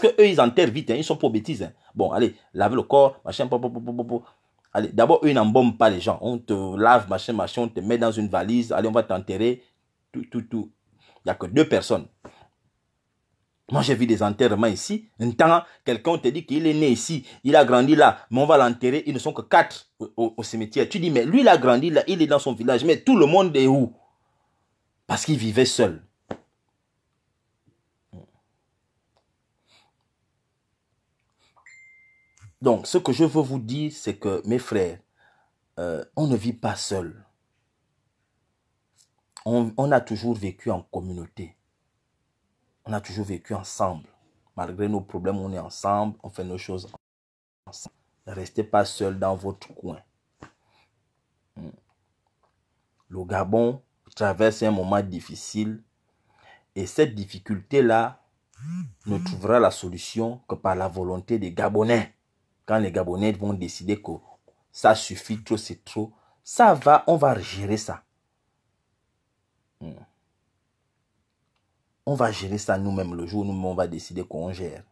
que ils enterrent vite, Ils hein. ils sont pas bêtises. Hein. Bon, allez, lave le corps, machin, Allez, d'abord, eux, ils n'embombent pas les gens. On te lave, machin, machin, on te met dans une valise, allez, on va t'enterrer. Tout, tout, tout. Il n'y a que deux personnes. Moi, j'ai vu des enterrements ici. Un temps, quelqu'un te dit qu'il est né ici, il a grandi là, mais on va l'enterrer. Ils ne sont que quatre au, cimetière. Tu dis, mais lui, il a grandi là, il est dans son village, mais tout le monde est où Parce qu'il vivait seul. Donc, ce que je veux vous dire, c'est que, mes frères, euh, on ne vit pas seul on, a toujours vécu en communauté. On a toujours vécu ensemble. Malgré nos problèmes, on est ensemble, on fait nos choses ensemble. Ne restez pas seul dans votre coin. Hmm. Le Gabon traverse un moment difficile et cette difficulté-là ne trouvera la solution que par la volonté des Gabonais. Quand les Gabonais vont décider que ça suffit, trop c'est trop, ça va, on va gérer ça. Hmm. On va gérer ça nous-mêmes le jour où nous on va décider qu'on gère.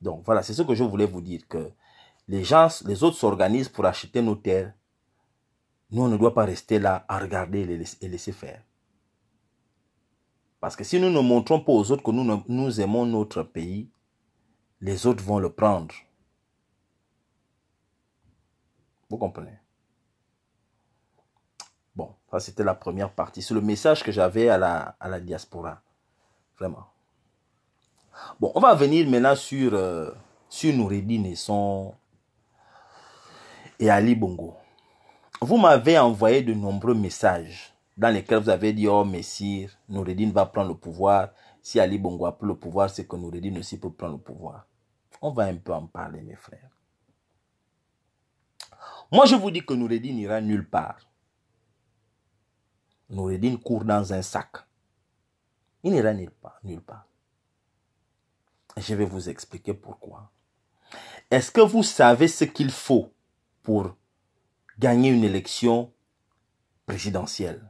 Donc voilà, c'est ce que je voulais vous dire que les gens, les autres s'organisent pour acheter nos terres. Nous, on ne doit pas rester là à regarder et laisser faire. Parce que si nous ne montrons pas aux autres que nous, nous aimons notre pays, les autres vont le prendre. Vous comprenez Bon, ça c'était la première partie. C'est le message que j'avais à la, à la diaspora. Vraiment. Bon, on va venir maintenant sur, euh, sur Noureddin et et Ali Bongo. Vous m'avez envoyé de nombreux messages dans lesquels vous avez dit Oh, Messire, Noureddin va prendre le pouvoir. Si Ali Bongo a pris le pouvoir, c'est que Noureddin aussi peut prendre le pouvoir. On va un peu en parler, mes frères. Moi, je vous dis que Noureddin n'ira nulle part. Noureddin court dans un sac. Il n'ira nulle part, nulle part. Je vais vous expliquer pourquoi. Est-ce que vous savez ce qu'il faut pour gagner une élection présidentielle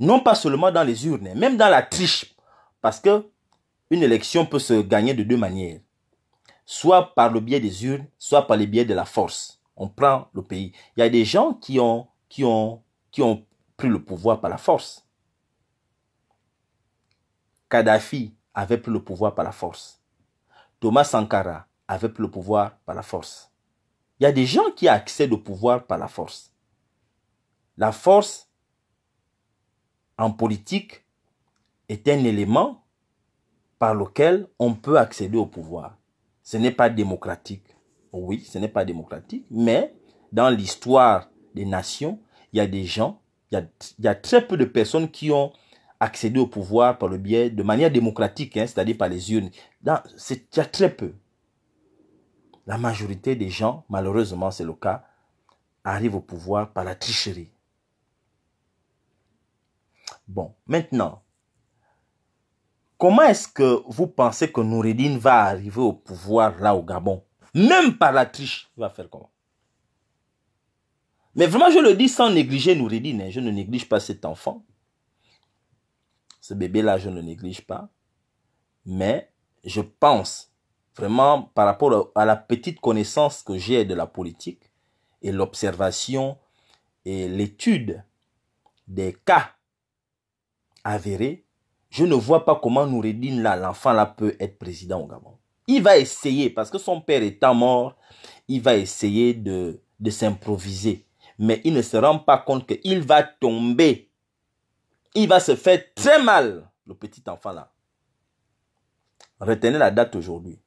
Non pas seulement dans les urnes, même dans la triche. Parce que une élection peut se gagner de deux manières. Soit par le biais des urnes, soit par le biais de la force. On prend le pays. Il y a des gens qui ont, qui ont, qui ont pris le pouvoir par la force. Kadhafi avait pris le pouvoir par la force. Thomas Sankara avait pris le pouvoir par la force. Il y a des gens qui accèdent au pouvoir par la force. La force en politique est un élément par lequel on peut accéder au pouvoir. Ce n'est pas démocratique. Oui, ce n'est pas démocratique, mais dans l'histoire des nations, il y a des gens il y, a, très peu de personnes qui ont accédé au pouvoir par le biais de manière démocratique, hein, c'est-à-dire par les urnes. Il y a très peu. La majorité des gens, malheureusement c'est le cas, arrivent au pouvoir par la tricherie. Bon, maintenant, comment est-ce que vous pensez que Noureddin va arriver au pouvoir là au Gabon Même par la triche, il va faire comment mais vraiment, je le dis sans négliger Nouridine. Hein. Je ne néglige pas cet enfant. Ce bébé-là, je ne le néglige pas. Mais je pense vraiment par rapport à la petite connaissance que j'ai de la politique et l'observation et l'étude des cas avérés, je ne vois pas comment Noureddin, là, l'enfant, là, peut être président au Gabon. Il va essayer, parce que son père étant mort, il va essayer de s'improviser mais il ne se rend pas compte qu'il va tomber. Il va se faire très mal, le petit enfant là. Retenez la date aujourd'hui.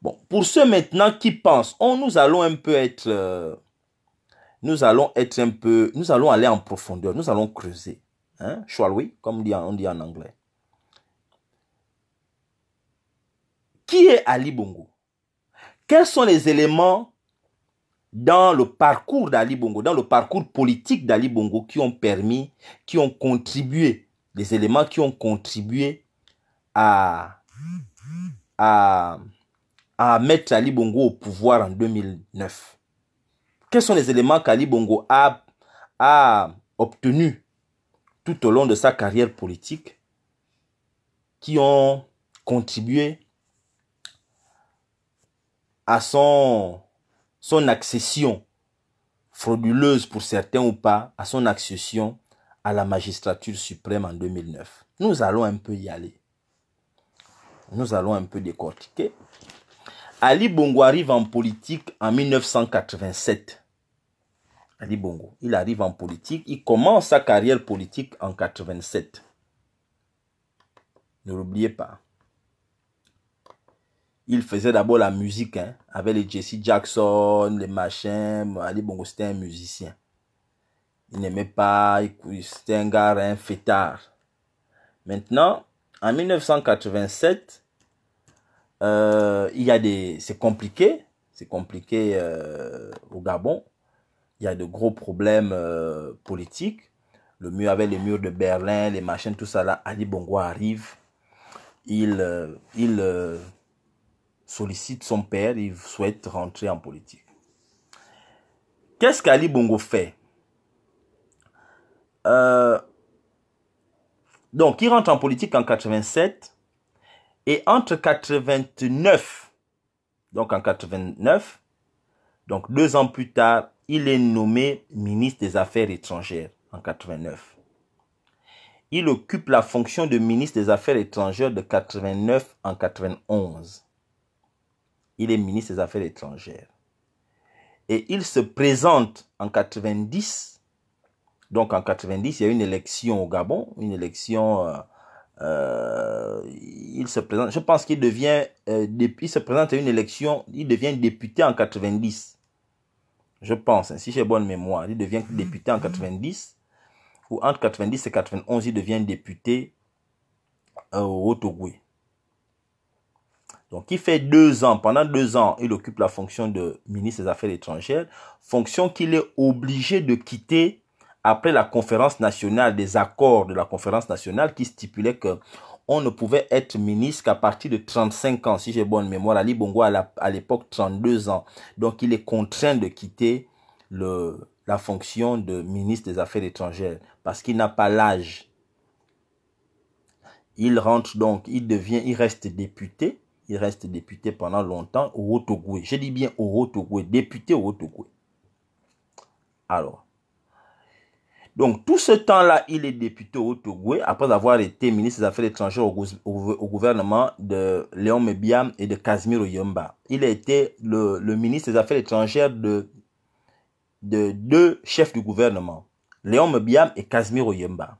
Bon, pour ceux maintenant qui pensent, on oh, nous allons un peu être, euh, nous allons être un peu, nous allons aller en profondeur, nous allons creuser. Hein? comme on dit en anglais. Qui est Ali Bongo Quels sont les éléments dans le parcours d'Ali Bongo, dans le parcours politique d'Ali Bongo qui ont permis, qui ont contribué, les éléments qui ont contribué à, à, à mettre Ali Bongo au pouvoir en 2009. Quels sont les éléments qu'Ali Bongo a, a obtenus tout au long de sa carrière politique qui ont contribué à son son accession, frauduleuse pour certains ou pas, à son accession à la magistrature suprême en 2009. Nous allons un peu y aller. Nous allons un peu décortiquer. Ali Bongo arrive en politique en 1987. Ali Bongo, il arrive en politique, il commence sa carrière politique en 87. Ne l'oubliez pas il faisait d'abord la musique, hein, avec les Jesse Jackson, les machins. Ali Bongo, c'était un musicien. Il n'aimait pas, c'était un gars, un fêtard. Maintenant, en 1987, euh, il y a des, c'est compliqué, c'est compliqué euh, au Gabon. Il y a de gros problèmes euh, politiques. Le mur avec les murs de Berlin, les machins, tout ça là. Ali Bongo arrive. Il, il sollicite son père, il souhaite rentrer en politique. Qu'est-ce qu'Ali Bongo fait euh, Donc, il rentre en politique en 87 et entre 89, donc en 89, donc deux ans plus tard, il est nommé ministre des Affaires étrangères en 89. Il occupe la fonction de ministre des Affaires étrangères de 89 en 91 il est ministre des Affaires étrangères. Et il se présente en 90. Donc en 90, il y a une élection au Gabon, une élection. Euh, euh, il se présente. Je pense qu'il devient. Euh, se présente à une élection. Il devient député en 90. Je pense, hein, si j'ai bonne mémoire, il devient mhm. député en 90 mhm. ou entre 90 et 91, il devient député au Togo. Donc, il fait deux ans. Pendant deux ans, il occupe la fonction de ministre des Affaires étrangères, fonction qu'il est obligé de quitter après la conférence nationale, des accords de la conférence nationale qui stipulait que on ne pouvait être ministre qu'à partir de 35 ans, si j'ai bonne mémoire. Ali Bongo à l'époque 32 ans. Donc il est contraint de quitter la fonction de ministre des Affaires étrangères parce qu'il n'a pas l'âge. Il rentre donc, il devient, il reste député il reste député pendant longtemps au haut Je dis bien au haut député au haut Alors, donc tout ce temps-là, il est député au haut après avoir été ministre des Affaires étrangères au, gouvernement de Léon Mebiam et de Casimir Yomba. Il a été le, ministre des Affaires étrangères de, deux chefs du gouvernement, Léon Mebiam et Casimir Yomba.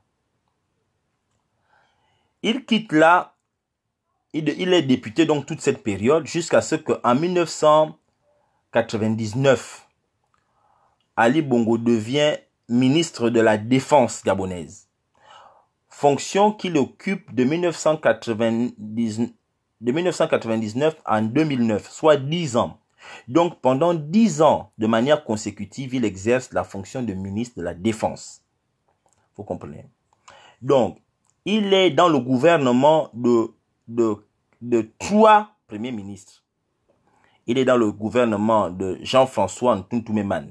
Il quitte là il, est député donc toute cette période jusqu'à ce qu'en 1999, Ali Bongo devient ministre de la Défense gabonaise. Fonction qu'il occupe de 1999, de 1999 en 2009, soit 10 ans. Donc pendant 10 ans, de manière consécutive, il exerce la fonction de ministre de la Défense. Vous comprenez Donc, il est dans le gouvernement de de, de trois premiers ministres. Il est dans le gouvernement de Jean-François Ntuntumeman.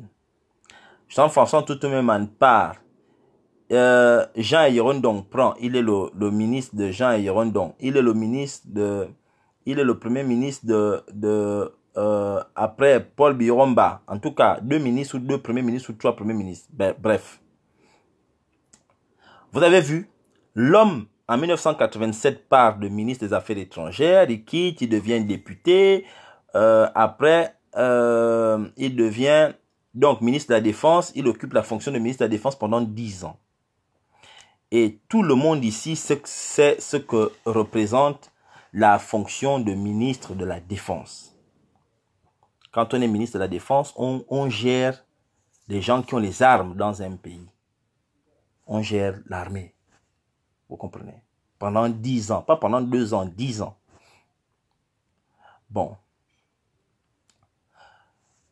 Jean-François Ntuntumeman part. Euh, Jean Ayerondong prend. Il est le, le ministre de Jean Ayerondong. Il est le ministre de. Il est le premier ministre de. de euh, après Paul Biromba. En tout cas, deux ministres ou deux premiers ministres ou trois premiers ministres. Ben, bref. Vous avez vu, l'homme en 1987, part de ministre des Affaires étrangères, il quitte, il devient député. Euh, après, euh, il devient donc ministre de la Défense. Il occupe la fonction de ministre de la Défense pendant 10 ans. Et tout le monde ici sait ce que représente la fonction de ministre de la Défense. Quand on est ministre de la Défense, on gère les gens qui ont les armes dans un pays. On gère l'armée. Vous comprenez Pendant dix ans, pas pendant deux ans, 10 ans. Bon.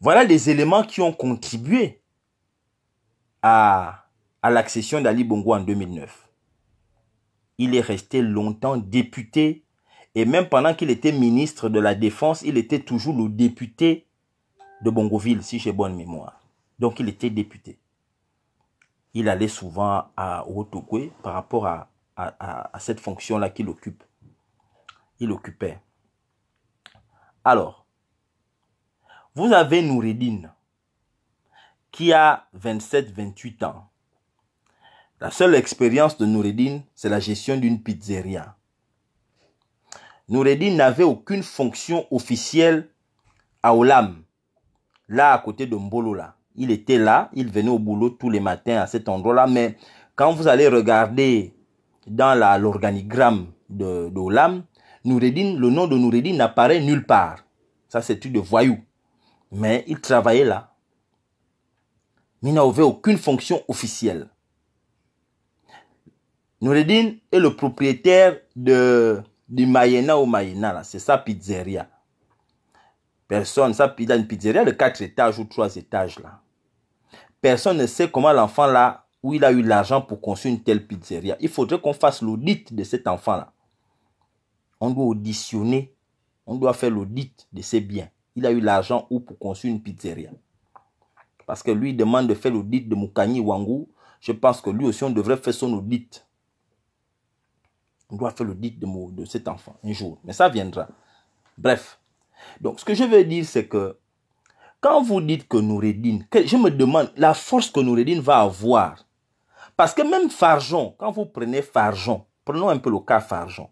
Voilà les éléments qui ont contribué à, à l'accession d'Ali Bongo en 2009. Il est resté longtemps député et même pendant qu'il était ministre de la Défense, il était toujours le député de Bongoville, si j'ai bonne mémoire. Donc il était député. Il allait souvent à Otokwe par rapport à à, cette fonction-là qu'il occupe. Il occupait. Alors, vous avez Noureddin, qui a 27-28 ans. La seule expérience de Noureddin, c'est la gestion d'une pizzeria. Noureddin n'avait aucune fonction officielle à Olam, là à côté de Mbolo. Il était là, il venait au boulot tous les matins à cet endroit-là, mais quand vous allez regarder dans l'organigramme de, de Olam, le nom de Noureddin n'apparaît nulle part. Ça, c'est truc de voyou. Mais il travaillait là. Mais il n'avait aucune fonction officielle. Noureddin est le propriétaire de, du Mayena au Mayena, c'est sa pizzeria. Personne, ça, il une pizzeria de quatre étages ou trois étages là. Personne ne sait comment l'enfant là où il a eu l'argent pour construire une telle pizzeria. Il faudrait qu'on fasse l'audit de cet enfant-là. On doit auditionner, on doit faire l'audit de ses biens. Il a eu l'argent où pour construire une pizzeria. Parce que lui demande de faire l'audit de Mukani Wangou. Je pense que lui aussi, on devrait faire son audit. On doit faire l'audit de, de cet enfant un jour. Mais ça viendra. Bref. Donc, ce que je veux dire, c'est que quand vous dites que Noureddin, je me demande la force que Noureddin va avoir parce que même Farjon, quand vous prenez Farjon, prenons un peu le cas Farjon.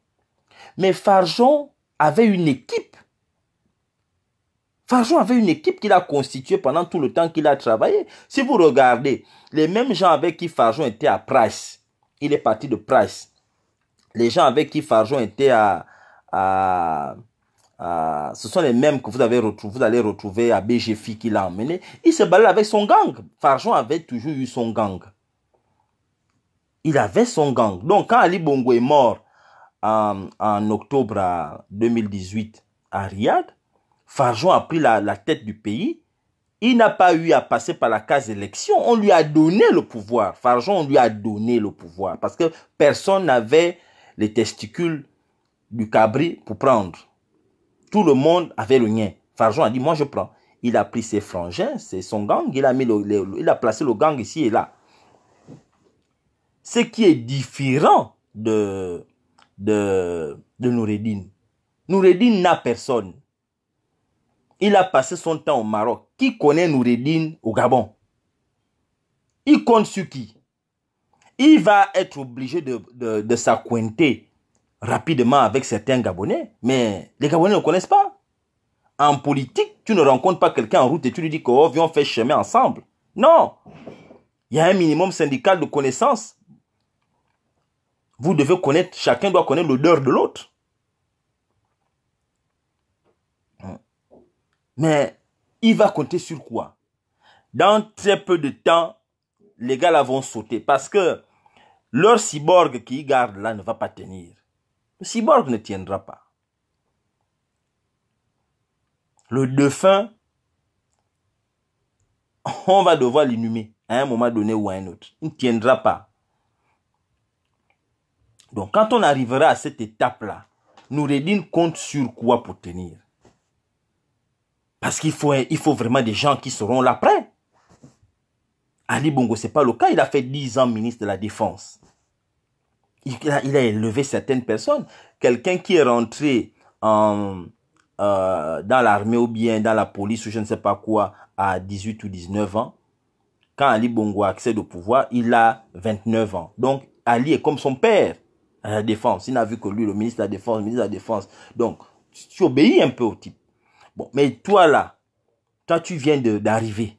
Mais Farjon avait une équipe. Farjon avait une équipe qu'il a constituée pendant tout le temps qu'il a travaillé. Si vous regardez, les mêmes gens avec qui Farjon était à Price, il est parti de Price. Les gens avec qui Farjon était à, ce sont les mêmes que vous avez vous allez retrouver à BGFI qui l'a emmené. Il se balade avec son gang. Farjon avait toujours eu son gang il avait son gang. Donc quand Ali Bongo est mort euh, en, octobre 2018 à Riyad, Farjon a pris la, tête du pays. Il n'a pas eu à passer par la case élection. On lui a donné le pouvoir. Farjon, on lui a donné le pouvoir. Parce que personne n'avait les testicules du cabri pour prendre. Tout le monde avait le nien. Farjon a dit, moi je prends. Il a pris ses frangins, c'est son gang, il a, mis il a placé le gang ici et là ce qui est différent de, de, de Noureddin. Noureddin n'a personne. Il a passé son temps au Maroc. Qui connaît Noureddin au Gabon Il compte sur qui Il va être obligé de, de, de rapidement avec certains Gabonais, mais les Gabonais ne le connaissent pas. En politique, tu ne rencontres pas quelqu'un en route et tu lui dis que oh, viens, on fait chemin ensemble. Non. Il y a un minimum syndical de connaissances vous devez connaître, chacun doit connaître l'odeur de l'autre. Hein. Mais il va compter sur quoi Dans très peu de temps, les gars là vont sauter parce que leur cyborg qui garde là ne va pas tenir. Le cyborg ne tiendra pas. Le dauphin, on va devoir l'inhumer à un moment donné ou à un autre. Il ne tiendra pas. Donc quand on arrivera à cette étape-là, Noureddin compte sur quoi pour tenir Parce qu'il faut, il faut vraiment des gens qui seront là prêts. Ali Bongo, ce n'est pas le cas. Il a fait 10 ans ministre de la Défense. Il a, élevé certaines personnes. Quelqu'un qui est rentré euh, dans l'armée ou bien dans la police ou je ne sais pas quoi à 18 ou 19 ans, quand Ali Bongo accède au pouvoir, il a 29 ans. Donc Ali est comme son père à la défense. Il n'a vu que lui, le ministre de la défense, le ministre de la défense. Donc, tu obéis un peu au type. Bon, mais toi là, toi tu viens d'arriver.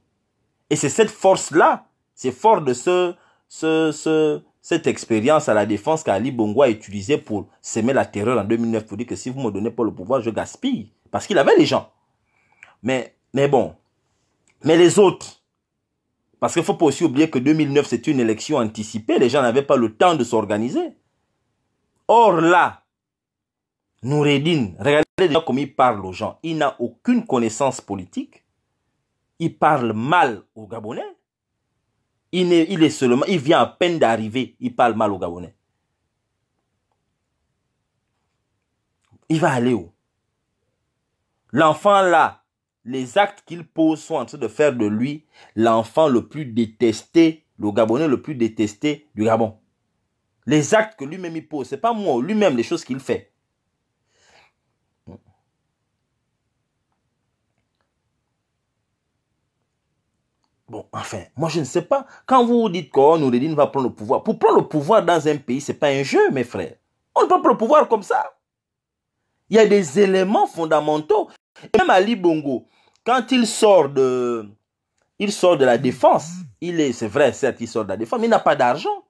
Et c'est cette force-là, c'est fort de ce, ce, cette expérience à la défense qu'Ali Bongo a utilisée pour semer la terreur en 2009 pour dire que si vous me donnez pas le pouvoir, je gaspille. Parce qu'il avait les gens. Mais, mais bon. Mais les autres. Parce qu'il faut pas aussi oublier que 2009, c'est une élection anticipée. Les gens n'avaient pas le temps de s'organiser. Or là, Noureddin, regardez déjà comment il parle aux gens. Il n'a aucune connaissance politique. Il parle mal au Gabonais. Il est, il est seulement, il vient à peine d'arriver. Il parle mal au Gabonais. Il va aller où L'enfant là, les actes qu'il pose sont en train de faire de lui l'enfant le plus détesté, le Gabonais le plus détesté du Gabon. Les actes que lui-même il pose, c'est pas moi, lui-même les choses qu'il fait. Bon, enfin, moi je ne sais pas. Quand vous dites qu'on on va prendre le pouvoir, pour prendre le pouvoir dans un pays, c'est pas un jeu, mes frères. On ne peut pas le pouvoir comme ça. Il y a des éléments fondamentaux. même Ali Bongo, quand il sort de, il sort de la défense, il est, c'est vrai, certes, il sort de la défense, mais il n'a pas d'argent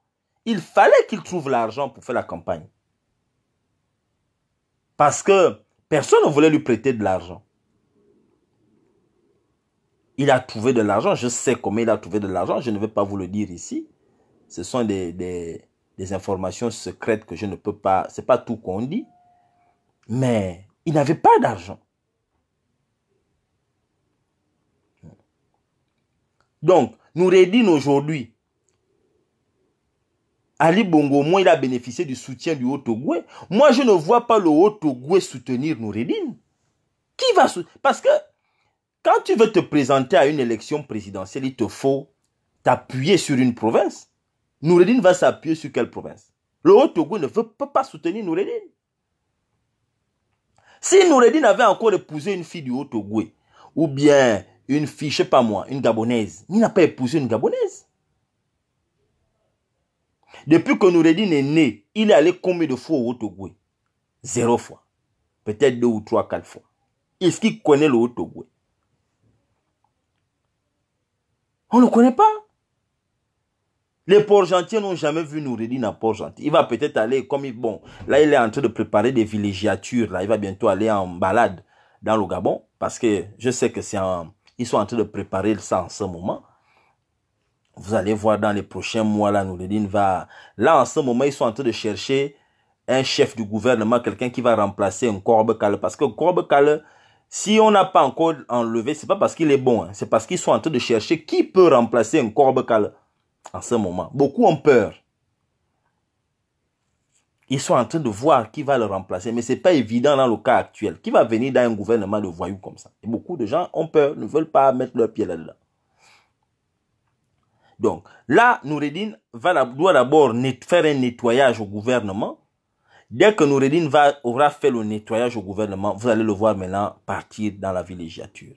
il fallait qu'il trouve l'argent pour faire la campagne. Parce que personne ne voulait lui prêter de l'argent. Il a trouvé de l'argent, je sais comment il a trouvé de l'argent, je ne vais pas vous le dire ici. Ce sont des, informations secrètes que je ne peux pas, c'est pas tout qu'on dit. Mais il n'avait pas d'argent. Donc, nous redisons aujourd'hui Ali Bongo, au moins, il a bénéficié du soutien du haut Moi, je ne vois pas le Haut-Togoué soutenir Noureddin. Qui va soutenir Parce que quand tu veux te présenter à une élection présidentielle, il te faut t'appuyer sur une province. Noureddin va s'appuyer sur quelle province Le Haut-Togoué ne veut, peut pas soutenir Noureddin. Si Noureddin avait encore épousé une fille du Haut-Togoué, ou bien une fille, je sais pas moi, une Gabonaise, il n'a pas épousé une Gabonaise. Depuis que Noureddin est né, il est allé combien de fois au Haut-Togoué Zéro fois. Peut-être deux ou trois, quatre fois. Est-ce qu'il connaît le haut On ne le connaît pas. Les port n'ont jamais vu Noureddin à Port-Gentil. Il va peut-être aller, comme il, bon, là, il est en train de préparer des villégiatures, là, il va bientôt aller en balade dans le Gabon, parce que je sais que c'est ils sont en train de préparer ça en ce moment. Vous allez voir dans les prochains mois, là, Noureddine va... Là, en ce moment, ils sont en train de chercher un chef du gouvernement, quelqu'un qui va remplacer un corbe-cale. Parce que corbe Corbe-Cale, si on n'a pas encore enlevé, c'est pas parce qu'il est bon, hein. c'est parce qu'ils sont en train de chercher qui peut remplacer un Corbe-Cale en ce moment. Beaucoup ont peur. Ils sont en train de voir qui va le remplacer, mais ce n'est pas évident dans le cas actuel. Qui va venir dans un gouvernement de voyous comme ça Et beaucoup de gens ont peur, ne veulent pas mettre leur pied là-dedans. Donc là, Noureddin doit d'abord faire un nettoyage au gouvernement. Dès que Noureddin aura fait le nettoyage au gouvernement, vous allez le voir maintenant partir dans la villégiature.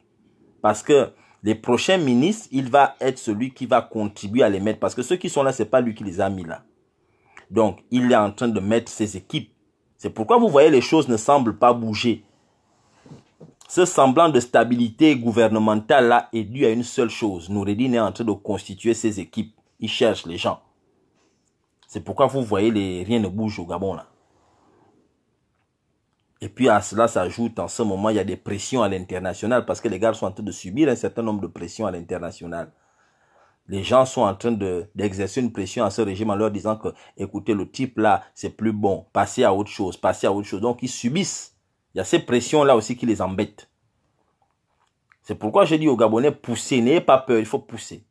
Parce que les prochains ministres, il va être celui qui va contribuer à les mettre. Parce que ceux qui sont là, ce n'est pas lui qui les a mis là. Donc, il est en train de mettre ses équipes. C'est pourquoi vous voyez les choses ne semblent pas bouger. Ce semblant de stabilité gouvernementale-là est dû à une seule chose. Noureddin est en train de constituer ses équipes. Il cherche les gens. C'est pourquoi vous voyez, les... rien ne bouge au Gabon Et puis à cela s'ajoute en ce moment, il y a des pressions à l'international parce que les gars sont en train de subir un certain nombre de pressions à l'international. Les gens sont en train d'exercer une pression à ce régime en leur disant que, écoutez, le type là, c'est plus bon, passez à autre chose, passez à autre chose. Donc ils subissent il y a ces pressions-là aussi qui les embêtent. C'est pourquoi je dis aux Gabonais, poussez, n'ayez pas peur, il faut pousser.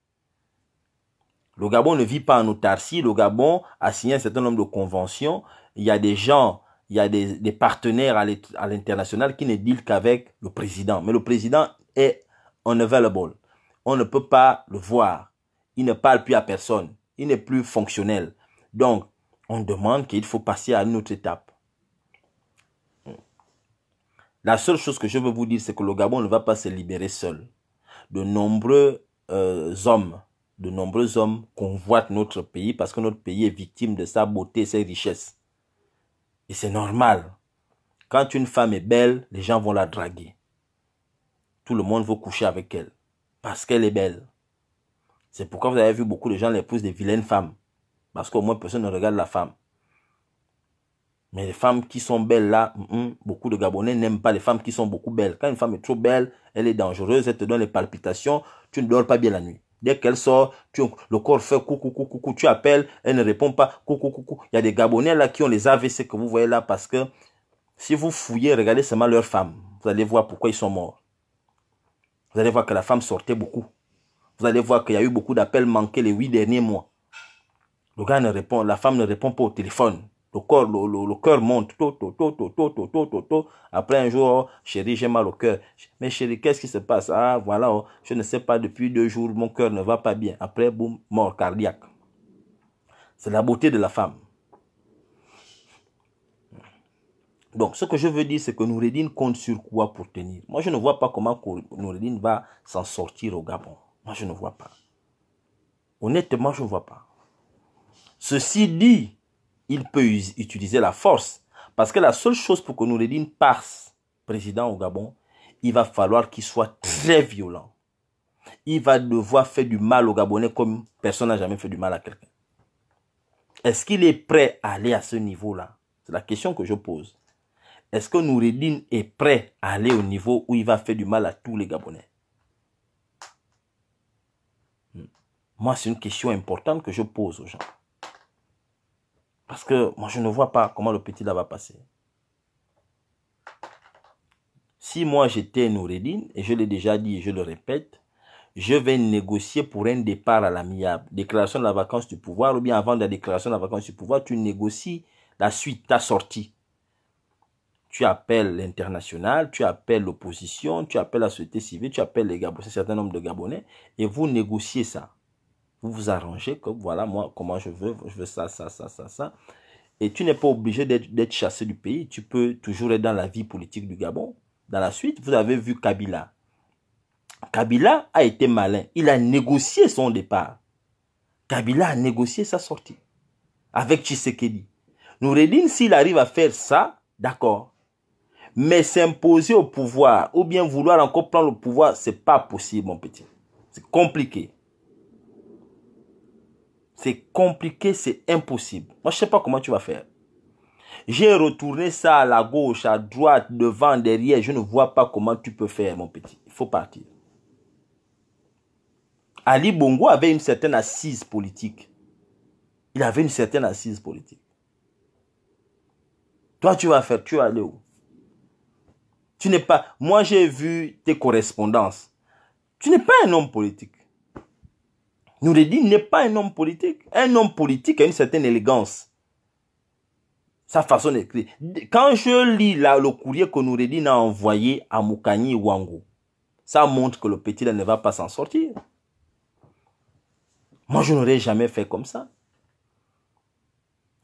Le Gabon ne vit pas en autarcie, le Gabon a signé un certain nombre de conventions, il y a des gens, il y a des, partenaires à l'international qui ne dealent qu'avec le président. Mais le président est unavailable. On ne peut pas le voir. Il ne parle plus à personne. Il n'est plus fonctionnel. Donc, on demande qu'il faut passer à une autre étape. La seule chose que je veux vous dire, c'est que le Gabon ne va pas se libérer seul. De nombreux euh, hommes, de nombreux hommes convoitent notre pays parce que notre pays est victime de sa beauté, ses richesses. Et c'est normal. Quand une femme est belle, les gens vont la draguer. Tout le monde veut coucher avec elle parce qu'elle est belle. C'est pourquoi vous avez vu beaucoup de gens l'épouse des vilaines femmes parce qu'au moins personne ne regarde la femme. Mais les femmes qui sont belles là, beaucoup de Gabonais n'aiment pas les femmes qui sont beaucoup belles. Quand une femme est trop belle, elle est dangereuse, elle te donne les palpitations, tu ne dors pas bien la nuit. Dès qu'elle sort, le corps fait coucou, coucou, coucou, tu appelles, elle ne répond pas, coucou, coucou. Il y a des Gabonais là qui ont les AVC que vous voyez là parce que si vous fouillez, regardez seulement leurs femmes, vous allez voir pourquoi ils sont morts. Vous allez voir que la femme sortait beaucoup. Vous allez voir qu'il y a eu beaucoup d'appels manqués les huit derniers mois. Le gars ne répond, la femme ne répond pas au téléphone. Le corps, le, cœur monte. Après un jour, oh, chérie, j'ai mal au cœur. Mais chérie, qu'est-ce qui se passe Ah, voilà, oh, je ne sais pas, depuis deux jours, mon cœur ne va pas bien. Après, boum, mort cardiaque. C'est la beauté de la femme. Donc, ce que je veux dire, c'est que Noureddin compte sur quoi pour tenir. Moi, je ne vois pas comment Noureddin va s'en sortir au Gabon. Moi, je ne vois pas. Honnêtement, je ne vois pas. Ceci dit, il peut utiliser la force. Parce que la seule chose pour que Noureddin passe président au Gabon, il va falloir qu'il soit très violent. Il va devoir faire du mal aux Gabonais comme personne n'a jamais fait du mal à quelqu'un. Est-ce qu'il est prêt à aller à ce niveau-là C'est la question que je pose. Est-ce que Noureddin est prêt à aller au niveau où il va faire du mal à tous les Gabonais hmm. Moi, c'est une question importante que je pose aux gens. Parce que moi, je ne vois pas comment le petit là va passer. Si moi, j'étais Noureddin, et je l'ai déjà dit et je le répète, je vais négocier pour un départ à l'amiable. Déclaration de la vacance du pouvoir, ou bien avant la déclaration de la vacance du pouvoir, tu négocies la suite, ta sortie. Tu appelles l'international, tu appelles l'opposition, tu appelles la société civile, tu appelles les Gabonais, un certain nombre de Gabonais, et vous négociez ça vous vous arrangez comme voilà, moi, comment je veux, je veux ça, ça, ça, ça, ça. Et tu n'es pas obligé d'être chassé du pays. Tu peux toujours être dans la vie politique du Gabon. Dans la suite, vous avez vu Kabila. Kabila a été malin. Il a négocié son départ. Kabila a négocié sa sortie avec Tshisekedi. Noureddin, s'il arrive à faire ça, d'accord. Mais s'imposer au pouvoir ou bien vouloir encore prendre le pouvoir, c'est pas possible, mon petit. C'est compliqué. C'est compliqué, c'est impossible. Moi, je sais pas comment tu vas faire. J'ai retourné ça à la gauche, à droite, devant, derrière. Je ne vois pas comment tu peux faire, mon petit. Il faut partir. Ali Bongo avait une certaine assise politique. Il avait une certaine assise politique. Toi, tu vas faire, tu vas aller où Tu n'es pas. Moi, j'ai vu tes correspondances. Tu n'es pas un homme politique nous n'est pas un homme politique. Un homme politique a une certaine élégance. Sa façon d'écrire. Quand je lis là, le courrier que Noureddin a envoyé à Moukani Wangu, ça montre que le petit là ne va pas s'en sortir. Moi, je n'aurais jamais fait comme ça.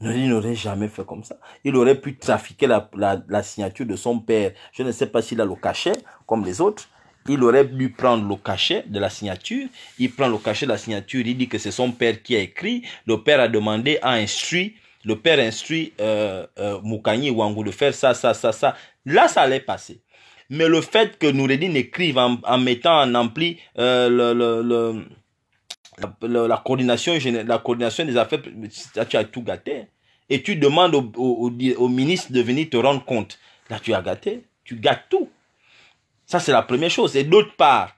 Nourredi n'aurait jamais fait comme ça. Il aurait pu trafiquer la, la signature de son père. Je ne sais pas s'il a le cachet, comme les autres il aurait dû prendre le cachet de la signature. Il prend le cachet de la signature, il dit que c'est son père qui a écrit. Le père a demandé, a instruit, le père instruit euh, euh ou de faire ça, ça, ça, ça. Là, ça allait passer. Mais le fait que Noureddin écrive en, en mettant en ampli euh, la, coordination la coordination des affaires, tu as tout gâté. Et tu demandes au, ministre de venir te rendre compte. Là, tu as gâté. Tu gâtes tout. Ça, c'est la première chose. Et d'autre part,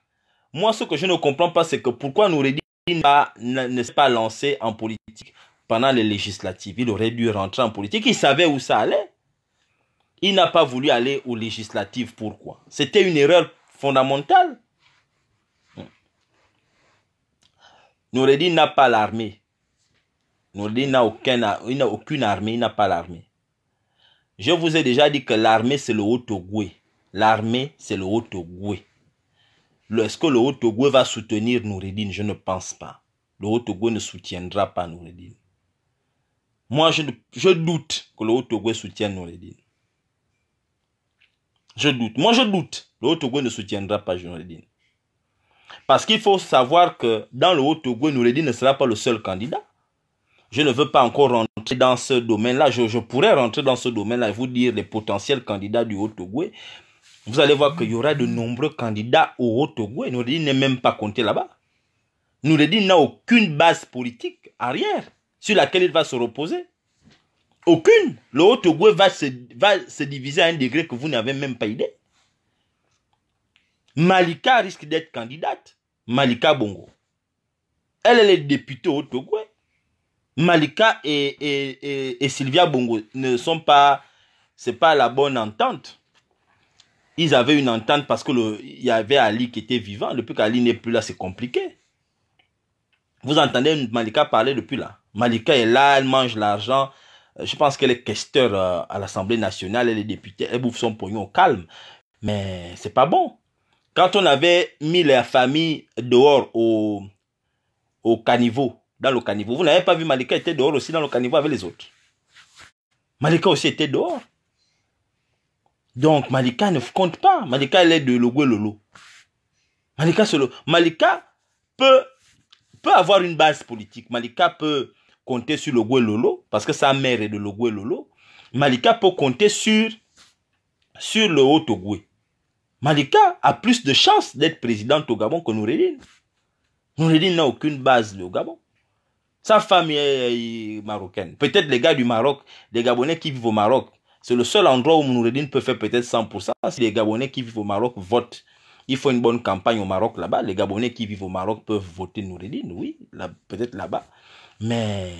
moi, ce que je ne comprends pas, c'est que pourquoi Noureddin n'est pas lancé en politique pendant les législatives. Il aurait dû rentrer en politique. Il savait où ça allait. Il n'a pas voulu aller aux législatives. Pourquoi C'était une erreur fondamentale. Noureddin n'a pas l'armée. Noureddin n'a aucune armée, il n'a pas l'armée. Je vous ai déjà dit que l'armée, c'est le Haut-Togoué. L'armée, c'est le haut Est-ce que le haut va soutenir Noureddin Je ne pense pas. Le haut ne soutiendra pas Noureddin. Moi, je, doute que le haut soutienne Noureddin. Je doute. Moi, je doute. Le haut ne soutiendra pas Noureddin. Parce qu'il faut savoir que dans le haut Noureddin ne sera pas le seul candidat. Je ne veux pas encore rentrer dans ce domaine-là. Je, pourrais rentrer dans ce domaine-là et vous dire les potentiels candidats du haut vous allez voir qu'il y aura de nombreux candidats au Haut-Togo et il n'est même pas compté là-bas. Nouredine n'a aucune base politique arrière sur laquelle il va se reposer. Aucune. Le Haut-Togo va se, diviser à un degré que vous n'avez même pas idée. Malika risque d'être candidate. Malika Bongo. Elle, elle est députée au Togo. Malika et, et Sylvia Bongo ne sont pas... Ce n'est pas la bonne entente ils avaient une entente parce que le, il y avait Ali qui était vivant. Depuis qu'Ali n'est plus là, c'est compliqué. Vous entendez Malika parler depuis là. Malika est là, elle mange l'argent. Euh, je pense qu'elle est questeur euh, à l'Assemblée nationale, elle est députée, elle bouffe son pognon au calme. Mais c'est pas bon. Quand on avait mis la famille dehors au, au caniveau, dans le caniveau, vous n'avez pas vu Malika était dehors aussi dans le caniveau avec les autres. Malika aussi était dehors. Donc Malika ne compte pas. Malika, elle est de Logo Lolo. Malika, solo. Malika peut, peut avoir une base politique. Malika peut compter sur Logo Lolo parce que sa mère est de Logo Lolo. Malika peut compter sur, sur le Haut-Togoué. Malika a plus de chances d'être présidente au Gabon que Noureddin. Noureddin n'a aucune base au Gabon. Sa femme est marocaine. Peut-être les gars du Maroc, les Gabonais qui vivent au Maroc, c'est le seul endroit où Noureddin peut faire peut-être 100%. Si les Gabonais qui vivent au Maroc votent, il faut une bonne campagne au Maroc là-bas. Les Gabonais qui vivent au Maroc peuvent voter Noureddin, oui, là, peut-être là-bas. Mais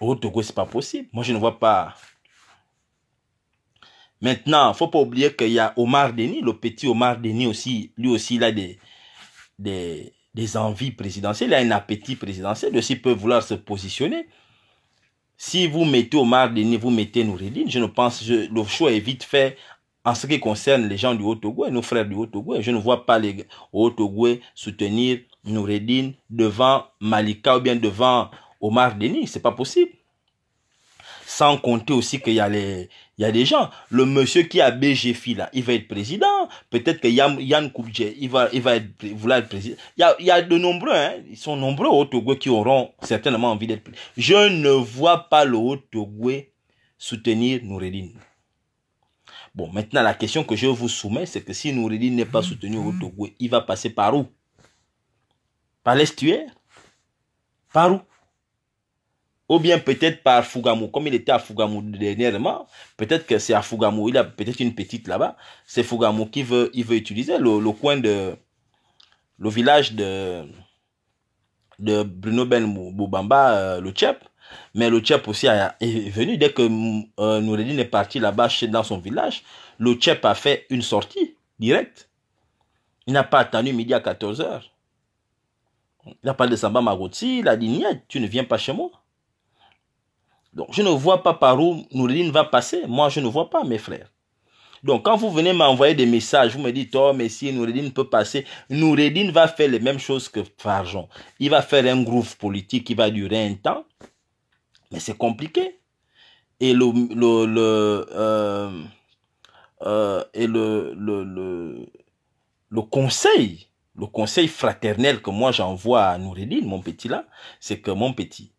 au Togo, c'est pas possible. Moi, je ne vois pas. Maintenant, faut pas oublier qu'il y a Omar Denis, le petit Omar Denis aussi. Lui aussi, il a des, des, envies présidentielles, il a un appétit présidentiel. Aussi, peut vouloir se positionner. Si vous mettez Omar Denis, vous mettez Noureddin, je ne pense le choix est vite fait en ce qui concerne les gens du haut nos frères du haut Je ne vois pas les haut soutenir Noureddine devant Malika ou bien devant Omar Denis. C'est pas possible. Sans compter aussi qu'il y a les, il y a des gens. Le monsieur qui a BGFI là, il va être président. Peut-être que Yann, Yann Koubje, il va, être, vouloir être président. Il y a, il y a de nombreux, hein. Ils sont nombreux au Togo qui auront certainement envie d'être président. Je ne vois pas le haut Togo soutenir Noureddine. Bon, maintenant, la question que je vous soumets, c'est que si Noureddine n'est pas soutenu au Togo, il va passer par où? Par l'estuaire? Par où? Ou bien peut-être par Fougamou, comme il était à Fougamou dernièrement, peut-être que c'est à Fougamou, il a peut-être une petite là-bas, c'est Fougamou qui veut, il veut utiliser le, coin de, le village de, de Bruno Ben Boubamba, euh, le Tchep. Mais le Tchep aussi est venu, dès que euh, Noureddin est parti là-bas dans son village, le Tchep a fait une sortie directe. Il n'a pas attendu midi à 14h. Il a parlé de Samba Magotsi, il a dit, tu ne viens pas chez moi. Donc, je ne vois pas par où Nourdine va passer. Moi, je ne vois pas, mes frères. Donc, quand vous venez m'envoyer des messages, vous me dites, oh, mais si Noureddin peut passer, Noureddin va faire les mêmes choses que Farjon. Il va faire un groupe politique qui va durer un temps, mais c'est compliqué. Et le, euh, euh, et le, le, le, conseil, le conseil fraternel que moi j'envoie à Noureddin, mon petit là, c'est que mon petit,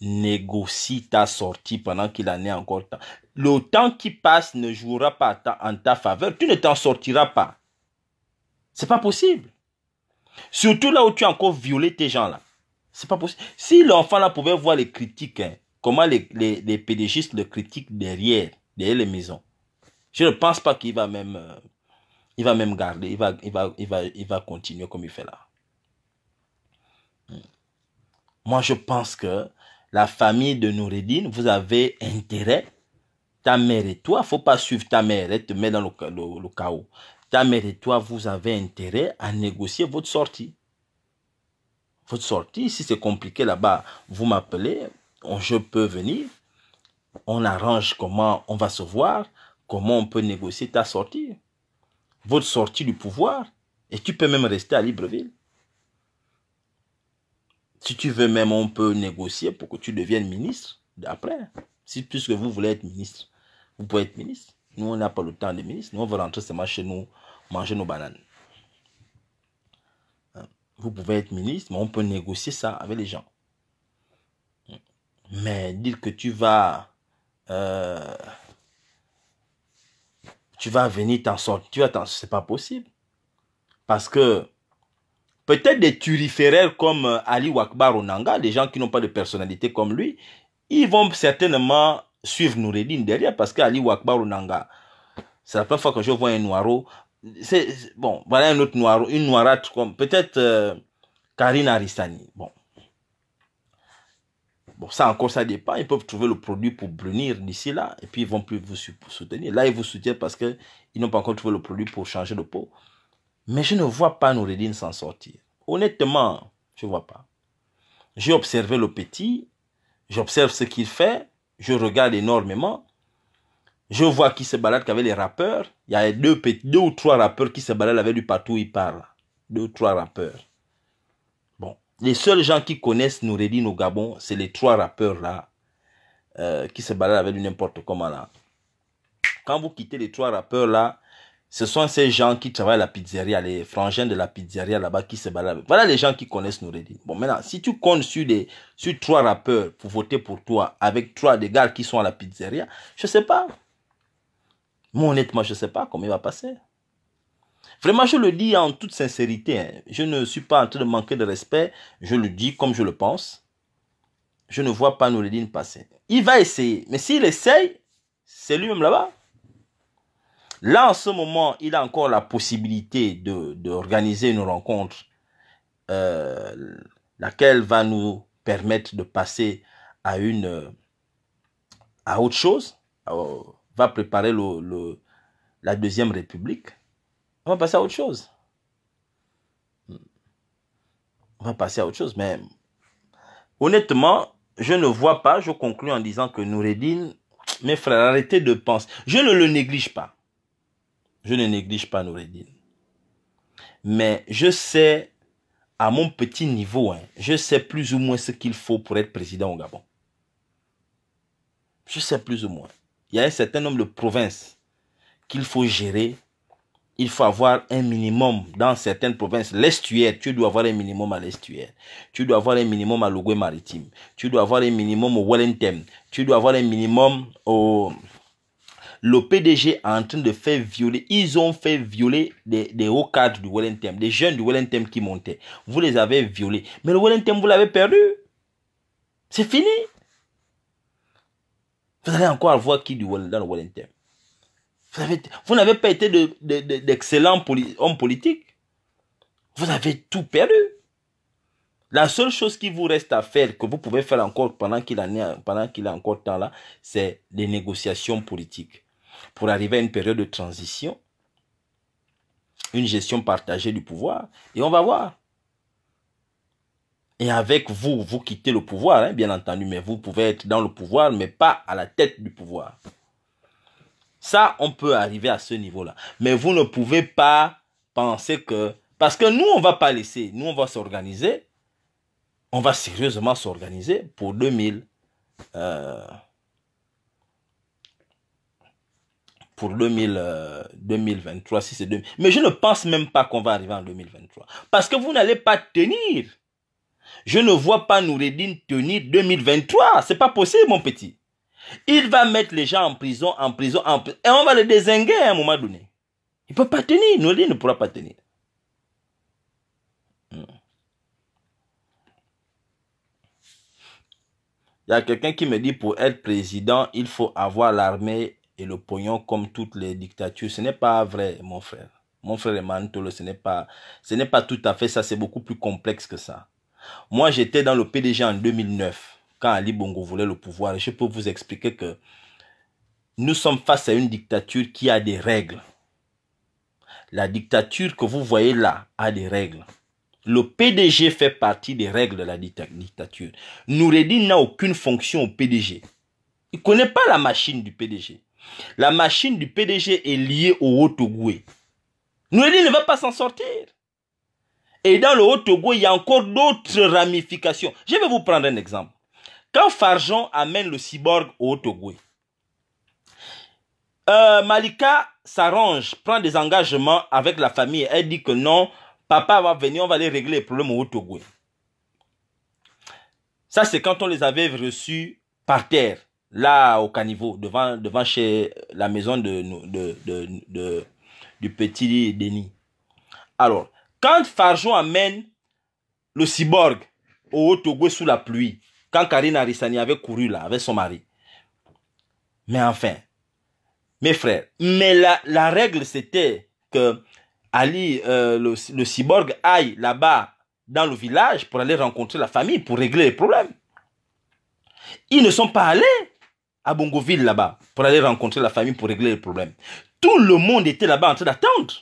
négocie ta sortie pendant qu'il en est encore temps. Le temps qui passe ne jouera pas en ta faveur. Tu ne t'en sortiras pas. C'est pas possible. Surtout là où tu as encore violé tes gens là. C'est pas possible. Si l'enfant là pouvait voir les critiques, hein, comment les, les, les pédagogistes le critiquent derrière, derrière les maisons. Je ne pense pas qu'il va même, euh, il va même garder, il va, il il il va continuer comme il fait là. Hmm. Moi, je pense que la famille de Noureddin, vous avez intérêt, ta mère et toi, faut pas suivre ta mère, elle te met dans le, le chaos. Ta mère et toi, vous avez intérêt à négocier votre sortie. Votre sortie, si c'est compliqué là-bas, vous m'appelez, je peux venir, on arrange comment on va se voir, comment on peut négocier ta sortie, votre sortie du pouvoir, et tu peux même rester à Libreville. Si tu veux même, on peut négocier pour que tu deviennes ministre d'après. Si puisque vous voulez être ministre, vous pouvez être ministre. Nous, on n'a pas le temps de ministre. Nous, on veut rentrer seulement chez nous, manger nos bananes. Hein? Vous pouvez être ministre, mais on peut négocier ça avec les gens. Mais dire que tu vas... Euh, tu vas venir t'en sortir, tu n'est C'est pas possible. Parce que peut-être des turiféraires comme euh, Ali Wakbar Onanga, des gens qui n'ont pas de personnalité comme lui, ils vont certainement suivre Noureddin derrière parce qu'Ali Wakbar Onanga, c'est la première fois que je vois un noirau. C'est, bon, voilà un autre noirau, une Noirate comme peut-être euh, Karina Karine Aristani. Bon. Bon, ça encore, ça dépend. Ils peuvent trouver le produit pour brunir d'ici là. Et puis, ils vont plus vous soutenir. Là, ils vous soutiennent parce qu'ils n'ont pas encore trouvé le produit pour changer de peau. Mais je ne vois pas Nouredine s'en sortir. Honnêtement, je ne vois pas. J'ai observé le petit, j'observe ce qu'il fait, je regarde énormément. Je vois qui se balade avec les rappeurs. Il y a deux, ou trois rappeurs qui se baladent avec lui partout où il parle. Deux ou trois rappeurs. Bon, les seuls gens qui connaissent Nouredine au Gabon, c'est les trois rappeurs là, euh, qui se baladent avec lui n'importe comment là. Quand vous quittez les trois rappeurs là, ce sont ces gens qui travaillent à la pizzeria, les frangins de la pizzeria là-bas qui se baladent. Voilà les gens qui connaissent Noureddin. Bon, maintenant, si tu comptes sur, des, sur trois rappeurs pour voter pour toi avec trois des gars qui sont à la pizzeria, je sais pas. Moi, honnêtement, je sais pas comment il va passer. Vraiment, je le dis en toute sincérité. Hein. Je ne suis pas en train de manquer de respect. Je le dis comme je le pense. Je ne vois pas Noureddin passer. Il va essayer. Mais s'il essaye, c'est lui-même là-bas. Là, en ce moment, il a encore la possibilité d'organiser de, une rencontre, euh, laquelle va nous permettre de passer à une à autre chose. va préparer le, la deuxième république. On va passer à autre chose. On va passer à autre chose. Mais honnêtement, je ne vois pas. Je conclue en disant que Noureddin, mes frères, arrêtez de penser. Je ne le néglige pas. Je ne néglige pas Noureddin. Mais je sais, à mon petit niveau, hein, je sais plus ou moins ce qu'il faut pour être président au Gabon. Je sais plus ou moins. Il y a un certain nombre de provinces qu'il faut gérer. Il faut avoir un minimum dans certaines provinces. L'estuaire, tu dois avoir un minimum à l'estuaire. Tu dois avoir un minimum à l'Ougoué maritime. Tu dois avoir un minimum au Wellington. Tu dois avoir un minimum au le PDG est en train de faire violer, ils ont fait violer des, hauts cadres du Wellington, des jeunes du Wellington qui montaient. Vous les avez violés. Mais le Wellington, vous l'avez perdu. C'est fini. Vous allez encore voir qui dans le Wellington. Vous n'avez pas été d'excellents hommes politiques. Vous avez tout perdu. La seule chose qui vous reste à faire, que vous pouvez faire encore pendant qu'il en est, encore temps là, c'est les négociations politiques pour arriver à une période de transition, une gestion partagée du pouvoir, et on va voir. Et avec vous, vous quittez le pouvoir, hein, bien entendu, mais vous pouvez être dans le pouvoir, mais pas à la tête du pouvoir. Ça, on peut arriver à ce niveau-là. Mais vous ne pouvez pas penser que... Parce que nous, on va pas laisser. Nous, on va s'organiser. On va sérieusement s'organiser pour 2000. pour 2023, euh, si c'est 2000. Mais je ne pense même pas qu'on va arriver en 2023. Parce que vous n'allez pas tenir. Je ne vois pas Noureddin tenir 2023. C'est pas possible, mon petit. Il va mettre les gens en prison, en prison, en prison. Et on va le désinguer à un moment donné. Il ne peut pas tenir. Noureddin ne pourra pas tenir. Hmm. Il y a quelqu'un qui me dit pour être président, il faut avoir l'armée et le pognon comme toutes les dictatures. Ce n'est pas vrai, mon frère. Mon frère Emmanuel, ce n'est pas, ce n'est pas tout à fait ça. C'est beaucoup plus complexe que ça. Moi, j'étais dans le PDG en 2009, quand Ali Bongo voulait le pouvoir. Je peux vous expliquer que nous sommes face à une dictature qui a des règles. La dictature que vous voyez là a des règles. Le PDG fait partie des règles de la dictature. Noureddin n'a aucune fonction au PDG. Il ne connaît pas la machine du PDG. La machine du PDG est liée au Haut-Togo. Noël ne va pas s'en sortir. Et dans le haut Togoué, il y a encore d'autres ramifications. Je vais vous prendre un exemple. Quand Farjon amène le cyborg au haut euh, Malika s'arrange, prend des engagements avec la famille. Elle dit que non, papa va venir, on va aller régler les problèmes au haut Ça, c'est quand on les avait reçus par terre là au caniveau devant devant chez la maison de, de, du petit Denis. Alors, quand Farjon amène le cyborg au Haut-Togo sous la pluie, quand Karine Arisani avait couru là avec son mari. Mais enfin, mes frères, mais la, règle c'était que Ali, euh, le, le cyborg, aille là-bas dans le village pour aller rencontrer la famille, pour régler les problèmes. Ils ne sont pas allés à Bongoville là-bas pour aller rencontrer la famille pour régler le problème. Tout le monde était là-bas en train d'attendre.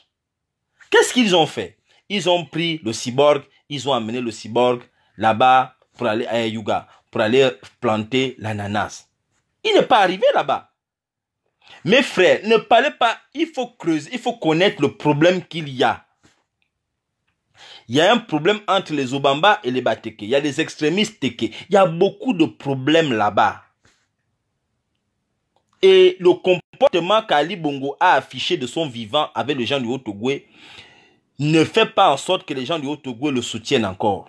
Qu'est-ce qu'ils ont fait Ils ont pris le cyborg, ils ont amené le cyborg là-bas pour aller à Yuga, pour aller planter l'ananas. Il n'est pas arrivé là-bas. Mes frères, ne parlez pas, il faut creuser, il faut connaître le problème qu'il y a. Il y a un problème entre les Obamba et les Bateke. Il y a des extrémistes Teke. Il y a beaucoup de problèmes là-bas. Et le comportement qu'Ali Bongo a affiché de son vivant avec les gens du Haut-Togoué ne fait pas en sorte que les gens du Haut-Togoué le soutiennent encore.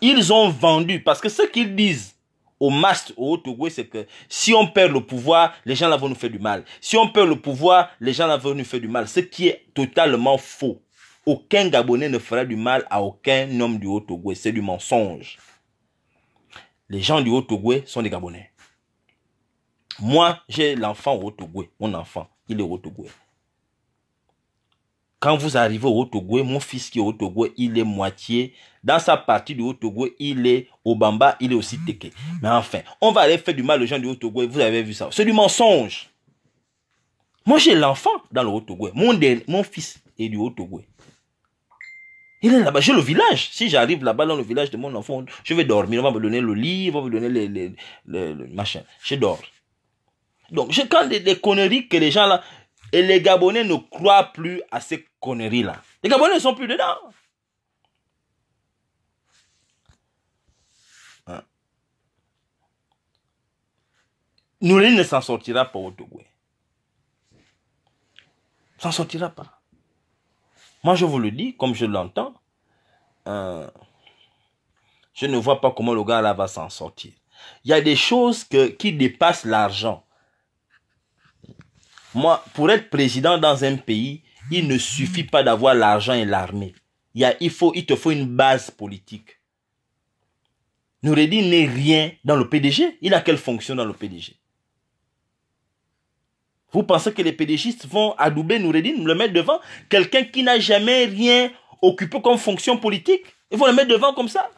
Ils ont vendu, parce que ce qu'ils disent au masque au haut c'est que si on perd le pouvoir, les gens là vont nous faire du mal. Si on perd le pouvoir, les gens là vont nous faire du mal. Ce qui est totalement faux. Aucun Gabonais ne fera du mal à aucun homme du Haut-Togoué. C'est du mensonge. Les gens du Haut-Togoué sont des Gabonais. Moi, j'ai l'enfant au Togoué, mon enfant, il est au Togo. Quand vous arrivez au Togo, mon fils qui est au Togo, il est moitié. Dans sa partie du haut il est au Bamba, il est aussi Teke. Mais enfin, on va aller faire du mal aux gens du haut vous avez vu ça. C'est du mensonge. Moi, j'ai l'enfant dans le haut Mon, fils est du haut Il est là-bas. J'ai le village. Si j'arrive là-bas, dans le village de mon enfant, je vais dormir. On va me donner le lit, on va me donner le, le machin. Je dors. Donc, je, quand des, conneries que les gens là, et les Gabonais ne croient plus à ces conneries là. Les Gabonais ne sont plus dedans. Hein? ne s'en sortira pas au Togo. S'en sortira pas. Moi, je vous le dis, comme je l'entends, hein, je ne vois pas comment le gars là va s'en sortir. Il y a des choses que, qui dépassent l'argent. Moi, pour être président dans un pays, il ne suffit pas d'avoir l'argent et l'armée. Il, il, faut, il te faut une base politique. Noureddin n'est rien dans le PDG. Il a quelle fonction dans le PDG Vous pensez que les PDGistes vont adouber Noureddin, le mettre devant quelqu'un qui n'a jamais rien occupé comme fonction politique Ils vont le mettre devant comme ça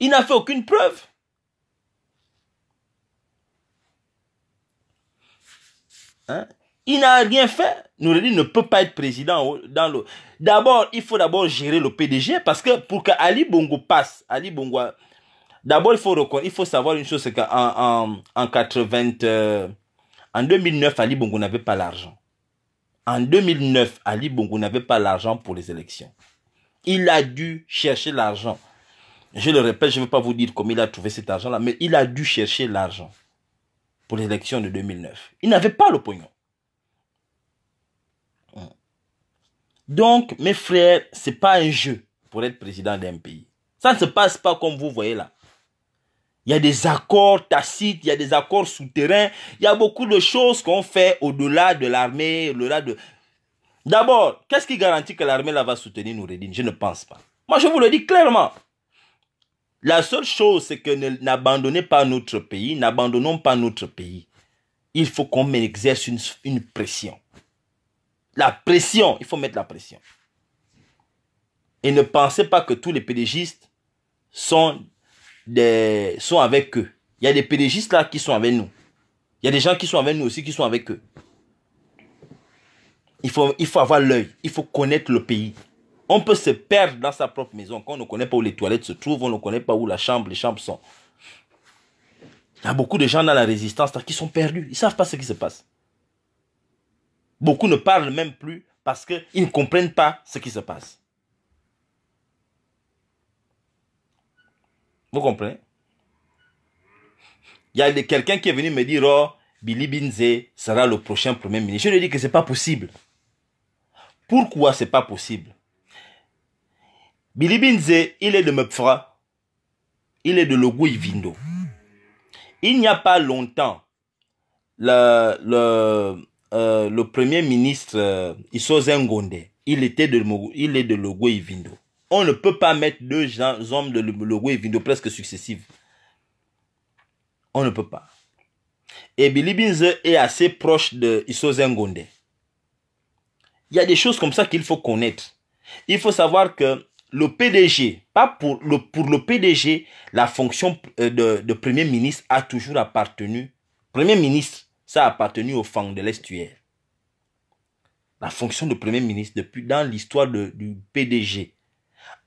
Il n'a fait aucune preuve. Hein il n'a rien fait. dit ne peut pas être président dans le. D'abord, il faut d'abord gérer le PDG parce que pour que Ali Bongo passe, Ali Bongo, d'abord il faut il faut savoir une chose, c'est qu'en 80, en 2009, euh, Ali Bongo n'avait pas l'argent. En 2009, Ali Bongo n'avait pas l'argent pour les élections. Il a dû chercher l'argent. Je le répète, je ne veux pas vous dire comment il a trouvé cet argent-là, mais il a dû chercher l'argent pour l'élection de 2009. Il n'avait pas le pognon. Donc, mes frères, c'est pas un jeu pour être président d'un pays. Ça ne se passe pas comme vous voyez là. Il y a des accords tacites, il y a des accords souterrains, il y a beaucoup de choses qu'on fait au-delà de l'armée, au-delà de... D'abord, qu'est-ce qui garantit que l'armée la va soutenir Noureddin Je ne pense pas. Moi, je vous le dis clairement. La seule chose, c'est que n'abandonnez pas notre pays, n'abandonnons pas notre pays. Il faut qu'on exerce une pression. La pression, il faut mettre la pression. Et ne pensez pas que tous les pédégistes sont, sont avec eux. Il y a des pédégistes là qui sont avec nous. Il y a des gens qui sont avec nous aussi qui sont avec eux. Il faut, il faut avoir l'œil, il faut connaître le pays. On peut se perdre dans sa propre maison quand on ne connaît pas où les toilettes se trouvent, on ne connaît pas où la chambre, les chambres sont. Il y a beaucoup de gens dans la résistance qui sont perdus. Ils ne savent pas ce qui se passe. Beaucoup ne parlent même plus parce qu'ils ne comprennent pas ce qui se passe. Vous comprenez Il y a quelqu'un qui est venu me dire, oh, Billy Binze sera le prochain premier ministre. Je lui dis que ce n'est pas possible. Pourquoi ce n'est pas possible Billy Binze, il est de Mepfra. Il est de Loguivindo. Il n'y a pas longtemps, le, euh, le premier ministre euh, il était de il est de Logo Ivindo. On ne peut pas mettre deux hommes de Logo Ivindo presque successifs. On ne peut pas. Et Bilibinze est assez proche de Gondé. Il y a des choses comme ça qu'il faut connaître. Il faut savoir que le PDG, pas pour le, pour le PDG, la fonction euh, de premier ministre a toujours appartenu. Premier ministre ça a appartenu au Fang de l'estuaire. La fonction de Premier ministre, depuis dans l'histoire du PDG,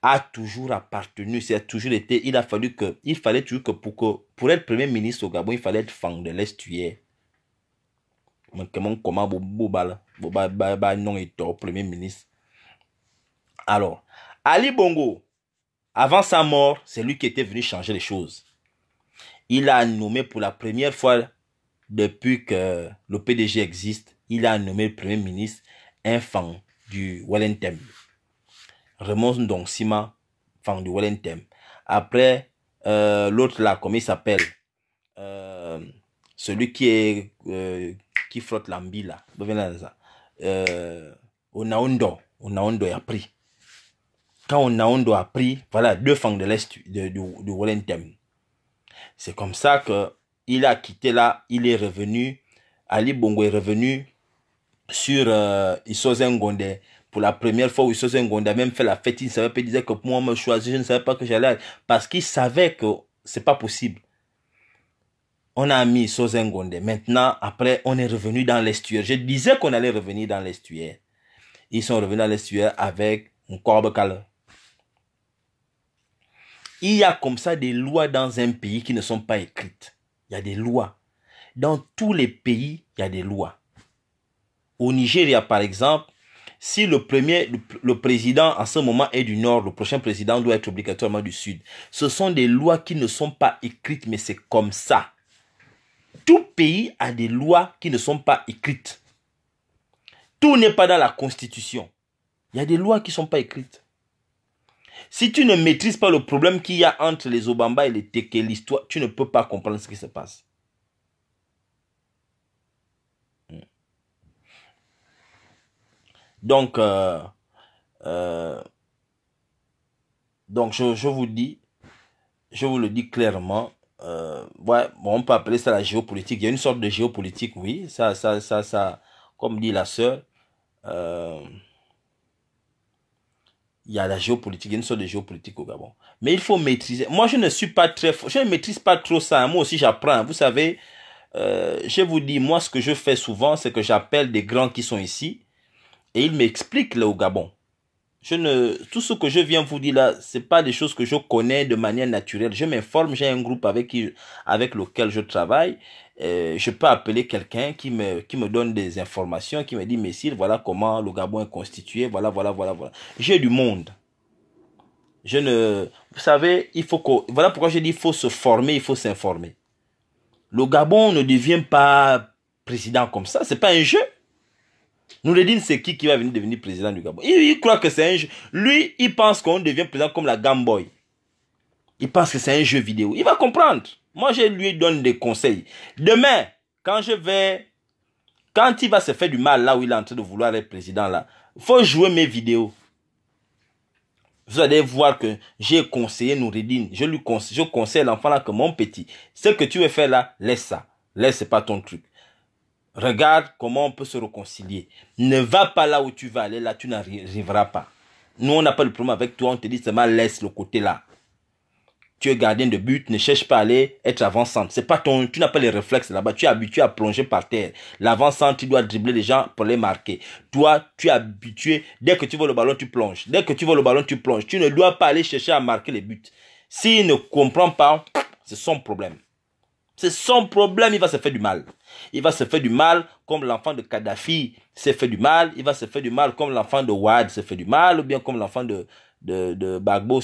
a toujours appartenu, c'est toujours été, il a fallu que, il fallait toujours que pour, que, pour être Premier ministre au Gabon, il fallait être fang de l'estuaire. Comment non est Premier ministre. Alors, Ali Bongo, avant sa mort, c'est lui qui était venu changer les choses. Il a nommé pour la première fois depuis que le PDG existe, il a nommé le Premier ministre un fan du Wellington. donc Sima, fan du Wellington. Après, euh, l'autre là, comment il s'appelle euh, Celui qui est euh, qui frotte l'ambi là. Euh, Onaondo. Onaondo a pris. Quand Onaondo a pris, voilà, deux fans de l'Est du, du, Wellington. C'est comme ça que il a quitté là, il est revenu. Ali Bongo est revenu sur euh, Gondé. Pour la première fois où Gondé a même fait la fête, il ne savait pas, il disait que moi, me choisir, je ne savais pas que j'allais. Parce qu'il savait que c'est pas possible. On a mis Isozen Gondé. Maintenant, après, on est revenu dans l'estuaire. Je disais qu'on allait revenir dans l'estuaire. Ils sont revenus dans l'estuaire avec un corbe calme. Il y a comme ça des lois dans un pays qui ne sont pas écrites il y a des lois. Dans tous les pays, il y a des lois. Au Nigeria, par exemple, si le premier, le président en ce moment est du Nord, le prochain président doit être obligatoirement du Sud. Ce sont des lois qui ne sont pas écrites, mais c'est comme ça. Tout pays a des lois qui ne sont pas écrites. Tout n'est pas dans la Constitution. Il y a des lois qui ne sont pas écrites. Si tu ne maîtrises pas le problème qu'il y a entre les Obamba et les Tekelis, l'histoire, tu ne peux pas comprendre ce qui se passe. Hmm. Donc, euh, euh, donc je, vous dis, je vous le dis clairement, euh, ouais, on peut appeler ça la géopolitique. Il y a une sorte de géopolitique, oui, ça, ça, ça, ça, comme dit la sœur il y a la géopolitique, il y a une sorte de géopolitique au Gabon. Mais il faut maîtriser. Moi, je ne suis pas très je ne maîtrise pas trop ça. Moi aussi, j'apprends. Vous savez, euh, je vous dis, moi, ce que je fais souvent, c'est que j'appelle des grands qui sont ici et ils m'expliquent là au Gabon. Je ne, tout ce que je viens vous dire là, c'est pas des choses que je connais de manière naturelle. Je m'informe, j'ai un groupe avec qui, avec lequel je travaille euh, je peux appeler quelqu'un qui me, qui me donne des informations, qui me dit, Messire, voilà comment le Gabon est constitué, voilà, voilà, voilà, voilà. J'ai du monde. Je ne, vous savez, il faut que, voilà pourquoi je dis, il faut se former, il faut s'informer. Le Gabon ne devient pas président comme ça, c'est pas un jeu. Nous, Noureddin, c'est qui qui va venir devenir président du Gabon il, croit que c'est un jeu. Lui, il pense qu'on devient président comme la Boy. Il pense que c'est un jeu vidéo. Il va comprendre. Moi, je lui donne des conseils. Demain, quand je vais, quand il va se faire du mal là où il est en train de vouloir être président là, faut jouer mes vidéos. Vous allez voir que j'ai conseillé Nouridine. Je lui conseille, je conseille l'enfant là que mon petit, ce que tu veux faire là, laisse ça. Laisse pas ton truc. Regarde comment on peut se réconcilier. Ne va pas là où tu vas aller, là tu n'arriveras pas. Nous, on n'a pas le problème avec toi, on te dit seulement laisse le côté là tu es gardien de but, ne cherche pas à aller être avant C'est pas ton, tu n'as pas les réflexes là-bas. Tu es habitué à plonger par terre. lavant tu dois dribbler les gens pour les marquer. Toi, tu es habitué. Dès que tu vois le ballon, tu plonges. Dès que tu vois le ballon, tu plonges. Tu ne dois pas aller chercher à marquer les buts. S'il ne comprend pas, c'est son problème. C'est son problème. Il va se faire du mal. Il va se faire du mal comme l'enfant de Kadhafi s'est fait du mal. Il va se faire du mal comme l'enfant de Wad s'est fait du mal ou bien comme l'enfant de, de, de Bagbo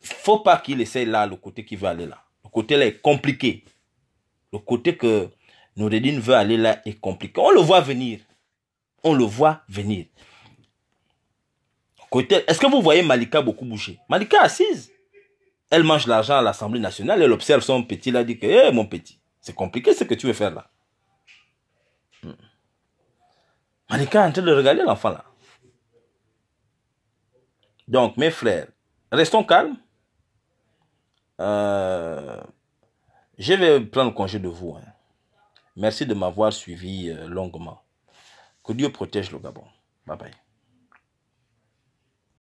faut pas qu'il essaye là, le côté qui veut aller là. Le côté là est compliqué. Le côté que Noureddin veut aller là est compliqué. On le voit venir. On le voit venir. est-ce que vous voyez Malika beaucoup bouger Malika assise. Elle mange l'argent à l'Assemblée nationale. Elle observe son petit Elle dit que, hé, mon petit, c'est compliqué ce que tu veux faire là. Hmm. Malika est en train de regarder l'enfant là. Donc, mes frères, restons calmes je vais prendre congé de vous. Hein. Merci de m'avoir suivi euh, longuement. Que Dieu protège le Gabon. Bye bye.